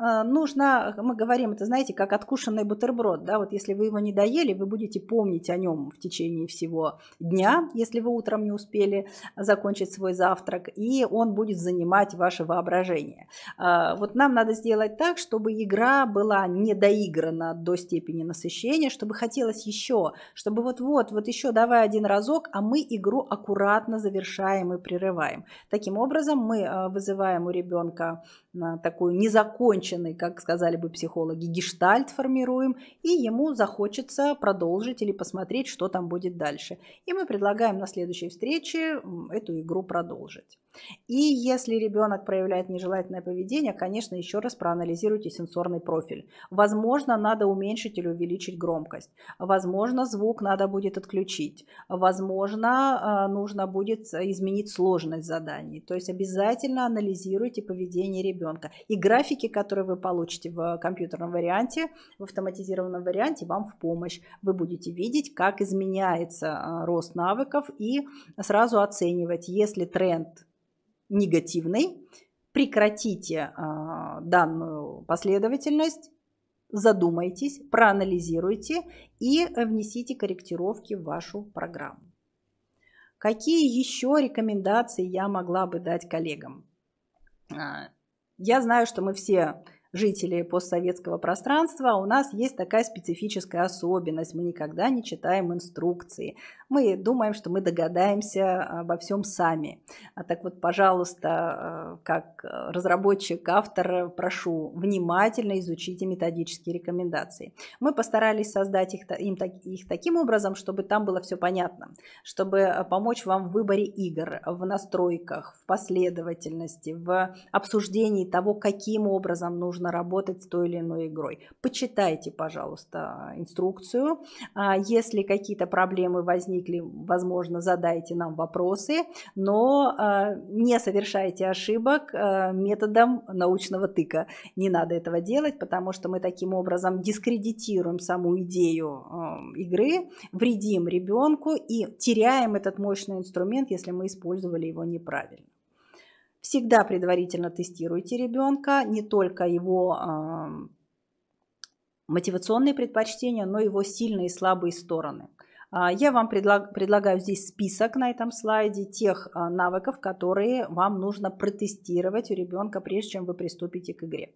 а, нужно, мы говорим, это знаете, как откушенный бутерброд, да, вот если вы его не доели, вы будете помнить о нем в течение всего дня, если вы утром не успели закончить свой завтрак, и он будет занимать ваше воображение. А, вот нам надо сделать так, чтобы игра была не доиграна до степени насыщения, чтобы хотелось еще, чтобы вот-вот, вот еще давай один разок, а мы игру аккуратно завершаем и прерываем. Таким образом, мы а, вызываем у ребенка на такой незаконченный, как сказали бы психологи, гештальт формируем, и ему захочется продолжить или посмотреть, что там будет дальше. И мы предлагаем на следующей встрече эту игру продолжить. И если ребенок проявляет нежелательное поведение, конечно, еще раз проанализируйте сенсорный профиль. Возможно, надо уменьшить или увеличить громкость. Возможно, звук надо будет отключить. Возможно, э, нужно будет э, изменить сложность заданий. То есть обязательно анализируйте поведение ребенка ребенка. И графики, которые вы получите в компьютерном варианте, в автоматизированном варианте, вам в помощь. Вы будете видеть, как изменяется а, рост навыков и сразу оценивать, если тренд негативный, прекратите а, данную последовательность, задумайтесь, проанализируйте и внесите корректировки в вашу программу. Какие еще рекомендации я могла бы дать коллегам? А, я знаю, что мы все жители постсоветского пространства, а у нас есть такая специфическая особенность. Мы никогда не читаем инструкции мы думаем, что мы догадаемся обо всем сами. А так вот, пожалуйста, э, как э, разработчик, автор, э, прошу внимательно изучите методические рекомендации. Мы постарались создать их, им, их таким образом, чтобы там было все понятно, чтобы помочь вам в выборе игр, в настройках, в последовательности, в обсуждении того, каким образом нужно работать с той или иной игрой. Почитайте, пожалуйста, инструкцию. А если какие-то проблемы возникли, возникли, возможно, задайте нам вопросы, но э, не совершайте ошибок э, методом научного тыка. Не надо этого делать, потому что мы таким образом дискредитируем саму идею э, игры, вредим ребенку и теряем этот мощный инструмент, если мы использовали его неправильно. Всегда предварительно тестируйте ребенка, не только его мотивационные предпочтения, но его сильные и слабые стороны – а, я вам предлагаю здесь список на этом слайде тех а, навыков, которые вам нужно протестировать у ребенка, прежде чем вы приступите к игре.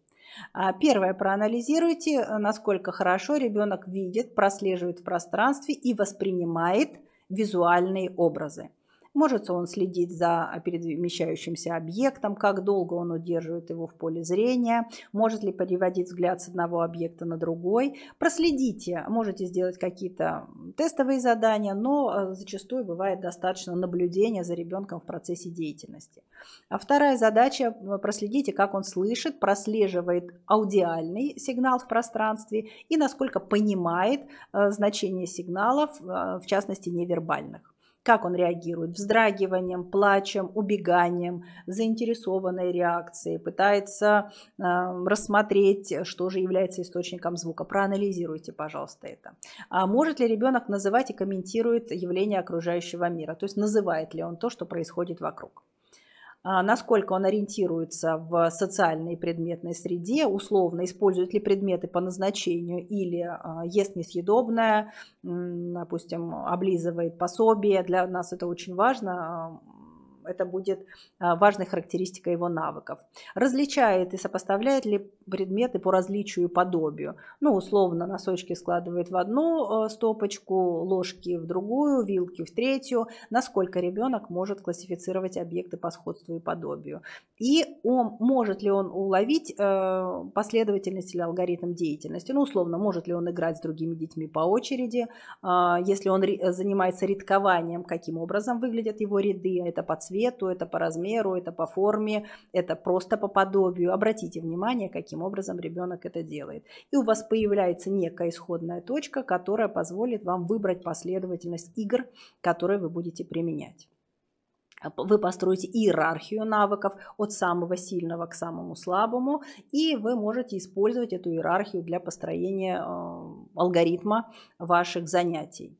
А, первое, проанализируйте, э, насколько хорошо ребенок видит, прослеживает в пространстве и воспринимает визуальные образы. Может он следить за перемещающимся объектом, как долго он удерживает его в поле зрения, может ли переводить взгляд с одного объекта на другой. Проследите, можете сделать какие-то тестовые задания, но э, зачастую бывает достаточно наблюдения за ребенком в процессе деятельности. А вторая задача – проследите, как он слышит, прослеживает аудиальный сигнал в пространстве и насколько понимает э, значение сигналов, э, в частности невербальных. Как он реагирует? Вздрагиванием, плачем, убеганием, заинтересованной реакцией, пытается э, рассмотреть, что же является источником звука. Проанализируйте, пожалуйста, это. А может ли ребенок называть и комментирует явление окружающего мира? То есть называет ли он то, что происходит вокруг? А, насколько он ориентируется в социальной предметной среде, условно, использует ли предметы по назначению или а, ест несъедобное, допустим, облизывает пособие. Для нас это очень важно, а, это будет а, важной характеристикой его навыков. Различает и сопоставляет ли предметы по различию и подобию. Ну, условно, носочки складывает в одну э, стопочку, ложки в другую, вилки в третью. Насколько ребенок может классифицировать объекты по сходству и подобию. И он, может ли он уловить э, последовательность или алгоритм деятельности. Ну, условно, может ли он играть с другими детьми по очереди. А, если он э, занимается редкованием, каким образом выглядят его ряды, это подсветка цвету, это по размеру, это по форме, это просто по подобию. Обратите внимание, каким образом ребенок это делает. И у вас появляется некая исходная точка, которая позволит вам выбрать последовательность игр, которые вы будете применять вы построите иерархию навыков от самого сильного к самому слабому, и вы можете использовать эту иерархию для построения э, алгоритма ваших занятий.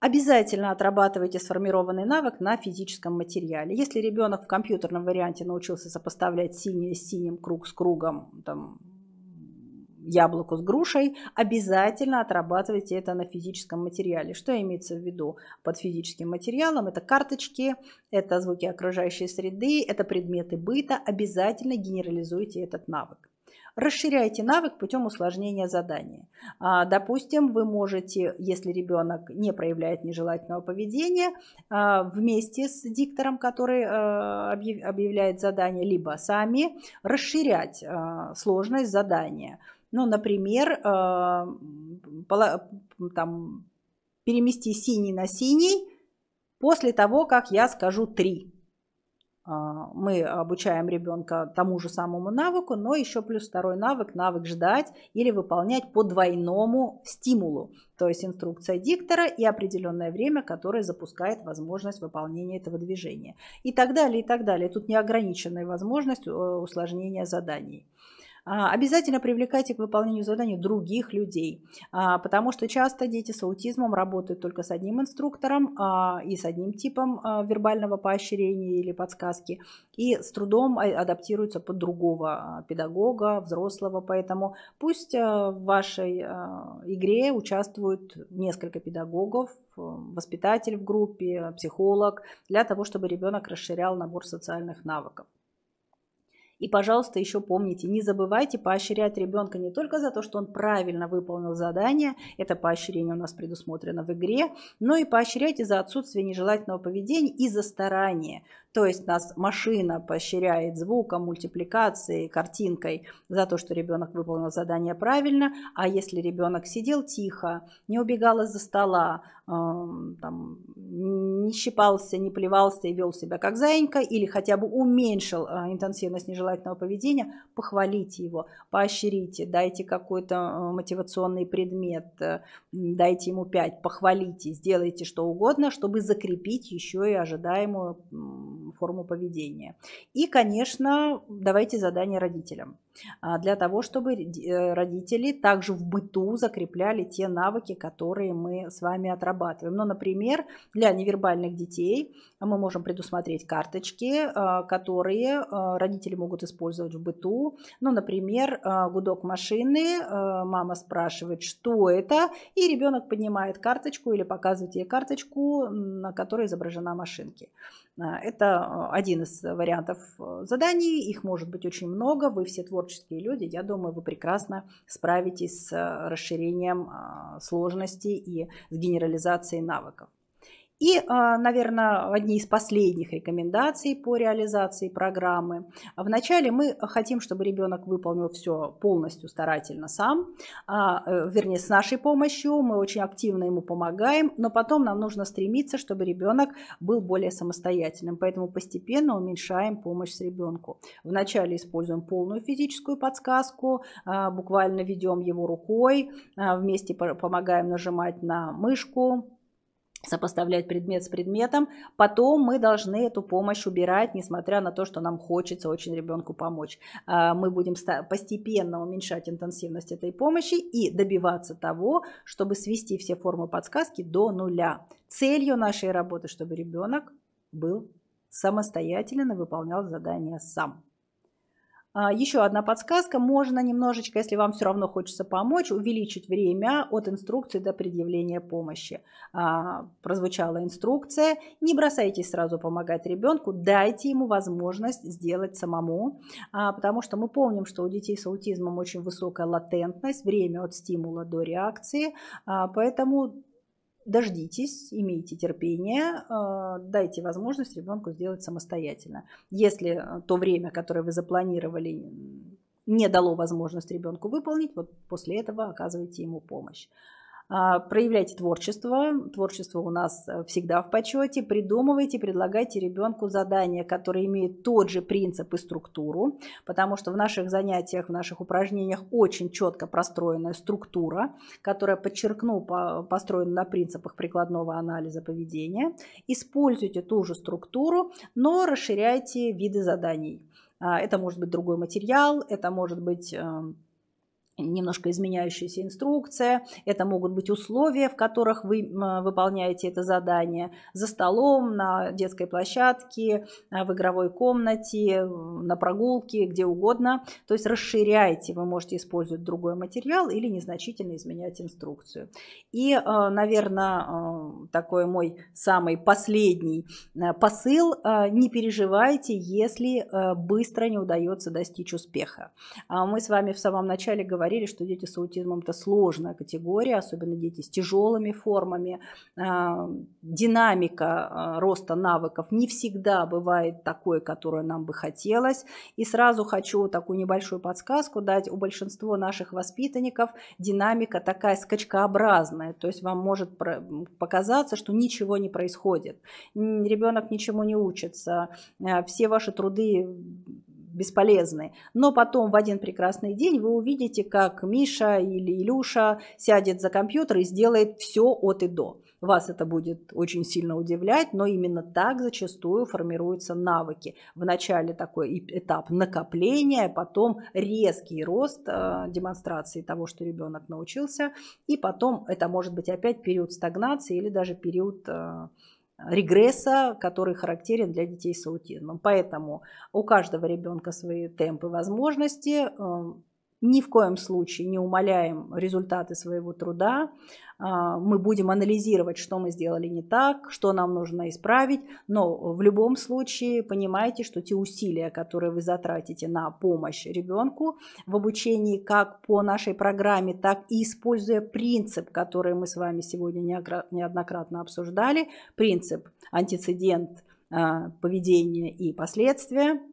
Обязательно отрабатывайте сформированный навык на физическом материале. Если ребенок в компьютерном варианте научился сопоставлять синее с синим, круг с кругом, там, яблоку с грушей, обязательно отрабатывайте это на физическом материале. Что имеется в виду под физическим материалом? Это карточки, это звуки окружающей среды, это предметы быта. Обязательно генерализуйте этот навык. Расширяйте навык путем усложнения задания. А, допустим, вы можете, если ребенок не проявляет нежелательного поведения, а, вместе с диктором, который а, объявляет задание, либо сами расширять сложность задания. Ну, например, там, перемести синий на синий после того, как я скажу «три». А, мы обучаем ребенка тому же самому навыку, но еще плюс второй навык, навык ждать или выполнять по двойному стимулу, то есть инструкция диктора и определенное время, которое запускает возможность выполнения этого движения и так далее, и так далее. Тут неограниченная возможность э, усложнения заданий. А, обязательно привлекайте к выполнению заданий других людей, а, потому что часто дети с аутизмом работают только с одним инструктором а, и с одним типом вербального поощрения или подсказки, и с трудом адаптируются под другого педагога, взрослого. Поэтому пусть в вашей игре участвуют несколько педагогов, воспитатель в группе, психолог, для того, чтобы ребенок расширял набор социальных навыков. И, пожалуйста, еще помните, не забывайте поощрять ребенка не только за то, что он правильно выполнил задание, это поощрение у нас предусмотрено в игре, но и поощряйте за отсутствие нежелательного поведения и за старание. То есть нас машина поощряет звуком, мультипликацией, картинкой за то, что ребенок выполнил задание правильно, а если ребенок сидел тихо, не убегал из-за стола, э, там, не щипался, не плевался и вел себя как заинька, или хотя бы уменьшил э, интенсивность нежелательного поведения, похвалите его, поощрите, дайте какой-то э, мотивационный предмет, э, дайте ему 5, похвалите, сделайте что угодно, чтобы закрепить еще и ожидаемую форму поведения. И, конечно, давайте задание родителям а, для того, чтобы э, родители также в быту закрепляли те навыки, которые мы с вами отрабатываем. Ну, например, для невербальных детей мы можем предусмотреть карточки, а, которые а, родители могут использовать в быту. Ну, например, гудок машины, мама спрашивает, что это, и ребенок поднимает карточку или показывает ей карточку, на которой изображена машинки. Э, это э, один из э, вариантов заданий, их может быть очень много, вы все творческие люди, я думаю, вы прекрасно справитесь с расширением сложности и с генерализацией навыков. И, а, наверное, одни из последних рекомендаций по реализации программы. Вначале мы хотим, чтобы ребенок выполнил все полностью старательно сам, а, э, вернее, с нашей помощью. Мы очень активно ему помогаем, но потом нам нужно стремиться, чтобы ребенок был более самостоятельным. Поэтому постепенно уменьшаем помощь с ребенку. Вначале используем полную физическую подсказку, а, буквально ведем его рукой, вместе помогаем нажимать на мышку, сопоставлять предмет с предметом, потом мы должны эту помощь убирать, несмотря на то, что нам хочется очень ребенку помочь. А, мы будем постепенно уменьшать интенсивность этой помощи и добиваться того, чтобы свести все формы подсказки до нуля. Целью нашей работы, чтобы ребенок был самостоятельно выполнял задания сам. А, Еще одна подсказка. Можно немножечко, если вам все равно хочется помочь, увеличить время от инструкции до предъявления помощи. А, прозвучала инструкция. Не бросайтесь сразу помогать ребенку, дайте ему возможность сделать самому, а, потому что мы помним, что у детей с аутизмом очень высокая латентность, время от стимула до реакции, поэтому дождитесь, имейте терпение, а, дайте возможность ребенку сделать самостоятельно. Если то время, которое вы запланировали, не дало возможность ребенку выполнить, вот после этого оказывайте ему помощь. А, проявляйте творчество. Творчество у нас э, всегда в почете. Придумывайте, предлагайте ребенку задания, которые имеют тот же принцип и структуру, потому что в наших занятиях, в наших упражнениях очень четко простроенная структура, которая, подчеркну, построена на принципах прикладного анализа поведения. Используйте ту же структуру, но расширяйте виды заданий. А, это может быть другой материал, это может быть эм, немножко изменяющаяся инструкция, это могут быть условия, в которых вы выполняете это задание, за столом, на детской площадке, а, в игровой комнате, на прогулке, где угодно. То есть расширяйте, вы можете использовать другой материал или незначительно изменять инструкцию. И, а, наверное, а, такой мой самый последний посыл, не переживайте, если быстро не удается достичь успеха. Мы с вами в самом начале говорили, говорили, что дети с аутизмом – это сложная категория, особенно дети с тяжелыми формами. А, динамика а, роста навыков не всегда бывает такой, которую нам бы хотелось. И сразу хочу такую небольшую подсказку дать. У большинства наших воспитанников динамика такая скачкообразная, то есть вам может показаться, что ничего не происходит, ребенок ничему не учится, а, все ваши труды бесполезны. Но потом в один прекрасный день вы увидите, как Миша или Илюша сядет за компьютер и сделает все от и до. Вас это будет очень сильно удивлять, но именно так зачастую формируются навыки. Вначале такой этап накопления, потом резкий рост э, демонстрации того, что ребенок научился, и потом это может быть опять период стагнации или даже период э, регресса, который характерен для детей с аутизмом. Поэтому у каждого ребенка свои темпы возможности. Эм, ни в коем случае не умаляем результаты своего труда. А, мы будем анализировать, что мы сделали не так, что нам нужно исправить, но в любом случае понимайте, что те усилия, которые вы затратите на помощь ребенку в обучении как по нашей программе, так и используя принцип, который мы с вами сегодня неоднократно обсуждали, принцип антицидент а, поведения и последствия –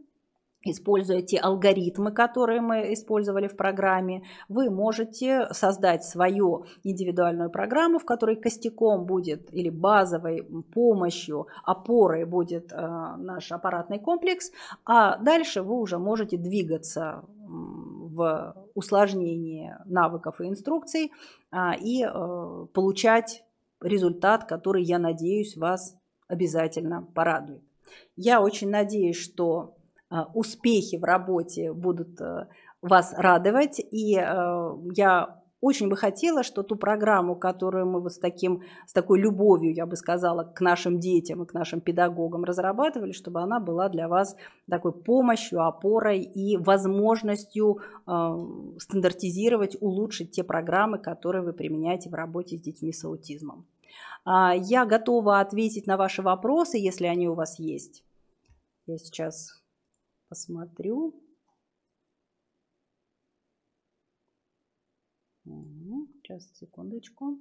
используя те алгоритмы, которые мы использовали в программе, вы можете создать свою индивидуальную программу, в которой костяком будет или базовой помощью, опорой будет э, наш аппаратный комплекс, а дальше вы уже можете двигаться в усложнении навыков и инструкций а, и э, получать результат, который, я надеюсь, вас обязательно порадует. Я очень надеюсь, что Э, успехи в работе будут э, вас радовать. И э, я очень бы хотела, что ту программу, которую мы вот с, таким, с такой любовью, я бы сказала, к нашим детям и к нашим педагогам разрабатывали, чтобы она была для вас такой помощью, опорой и возможностью э, стандартизировать, улучшить те программы, которые вы применяете в работе с детьми с аутизмом. А, я готова ответить на ваши вопросы, если они у вас есть. Я сейчас посмотрю. Сейчас, секундочку.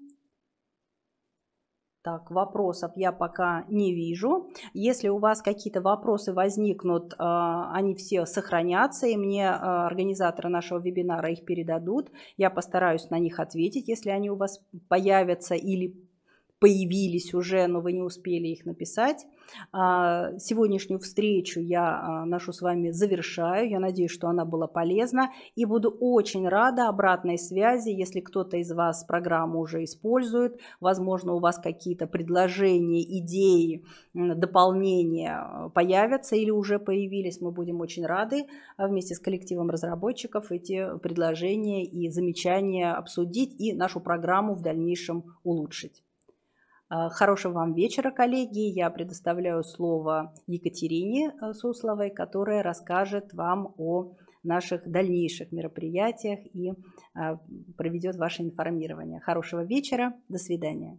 Так, вопросов я пока не вижу. Если у вас какие-то вопросы возникнут, а, они все сохранятся, и мне а, организаторы нашего вебинара их передадут. Я постараюсь на них ответить, если они у вас появятся или появились уже, но вы не успели их написать. А, сегодняшнюю встречу я а, нашу с вами завершаю. Я надеюсь, что она была полезна. И буду очень рада обратной связи, если кто-то из вас программу уже использует. Возможно, у вас какие-то предложения, идеи, дополнения а, появятся или уже появились. Мы будем очень рады вместе с коллективом разработчиков эти предложения и замечания обсудить и нашу программу в дальнейшем улучшить. А, хорошего вам вечера, коллеги. Я предоставляю слово Екатерине э, Сусловой, которая расскажет вам о наших дальнейших мероприятиях и а, проведет ваше информирование. Хорошего вечера. До свидания.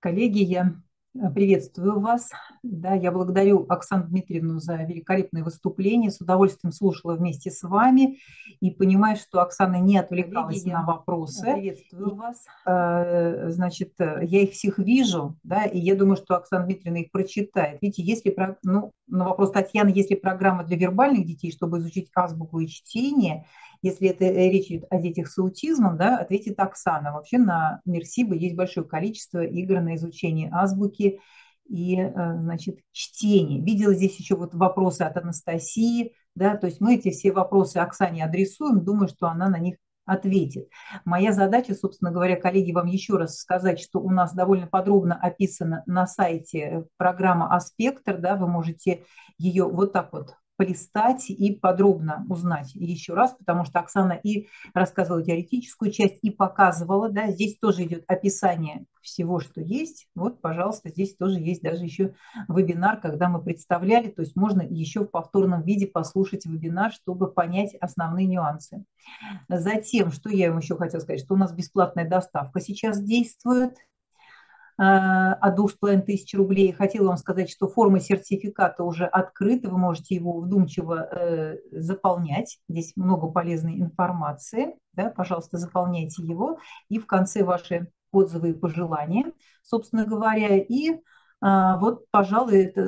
Коллеги, я Э, приветствую вас. Да, я благодарю Оксану Дмитриевну за великолепное выступление. С удовольствием слушала вместе с вами и понимаю, что Оксана не отвлекалась Привет. на вопросы. Приветствую вас. Э, значит, э, я их всех вижу, да, и я думаю, что Оксана Дмитриевна их прочитает. Видите, если ну, на вопрос Татьяны, если программа для вербальных детей, чтобы изучить азбуку и чтение, если это э, речь идет о детях с аутизмом, да, ответит Оксана. Вообще на Мерсибе есть большое количество игр на изучение азбуки и, э, значит, чтение. Видела здесь еще вот вопросы от Анастасии, да, то есть мы эти все вопросы Оксане адресуем, думаю, что она на них ответит. Моя задача, собственно говоря, коллеги, вам еще раз сказать, что у нас довольно подробно описана на сайте э, программа «Аспектр», да, вы можете ее вот так вот полистать и подробно узнать еще раз, потому что Оксана и рассказывала теоретическую часть, и показывала, да, здесь тоже идет описание всего, что есть. Вот, пожалуйста, здесь тоже есть даже еще вебинар, когда мы представляли, то есть можно еще в повторном виде послушать вебинар, чтобы понять основные нюансы. Затем, что я им еще хотела сказать, что у нас бесплатная доставка сейчас действует, а, а от 2,5 тысяч рублей. Хотела вам сказать, что форма сертификата уже открыта, вы можете его вдумчиво э, заполнять. Здесь много полезной информации. Да, пожалуйста, заполняйте его. И в конце ваши отзывы и пожелания, собственно говоря. И а, вот, пожалуй, это,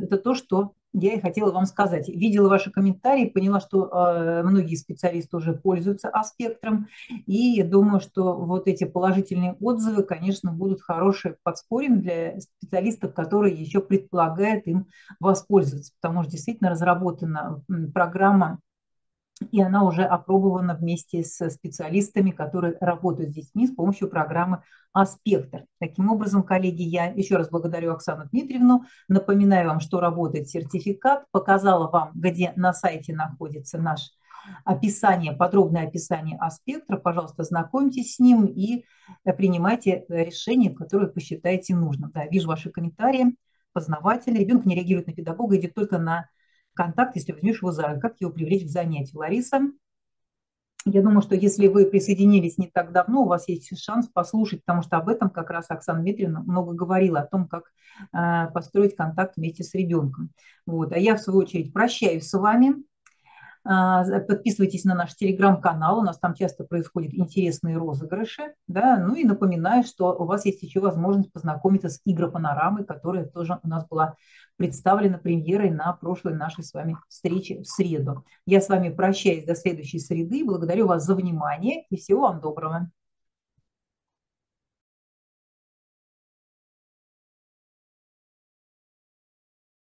э, это то, что я и хотела вам сказать. Видела ваши комментарии, поняла, что э, многие специалисты уже пользуются аспектром, и думаю, что вот эти положительные отзывы, конечно, будут хорошие подспорьем для специалистов, которые еще предполагают им воспользоваться, потому что действительно разработана программа и она уже опробована вместе с специалистами, которые работают с детьми с помощью программы «Аспектр». Таким образом, коллеги, я еще раз благодарю Оксану Дмитриевну. Напоминаю вам, что работает сертификат. Показала вам, где на сайте находится наш описание, подробное описание аспектра. Пожалуйста, знакомьтесь с ним и принимайте решение, которое посчитаете нужным. Да, вижу ваши комментарии, Познаватель. Ребенок не реагирует на педагога, идет только на контакт, если возьмешь его за руку, как его привлечь к занятию. Лариса, я думаю, что если вы присоединились не так давно, у вас есть шанс послушать, потому что об этом как раз Оксана Дмитриевна много говорила, о том, как э, построить контакт вместе с ребенком. Вот. А я, в свою очередь, прощаюсь с вами. А, подписывайтесь на наш телеграм-канал, у нас там часто происходят интересные розыгрыши. Да? Ну и напоминаю, что у вас есть еще возможность познакомиться с игропанорамой, которая тоже у нас была представлена премьерой на прошлой нашей с вами встрече в среду. Я с вами прощаюсь до следующей среды. Благодарю вас за внимание и всего вам доброго.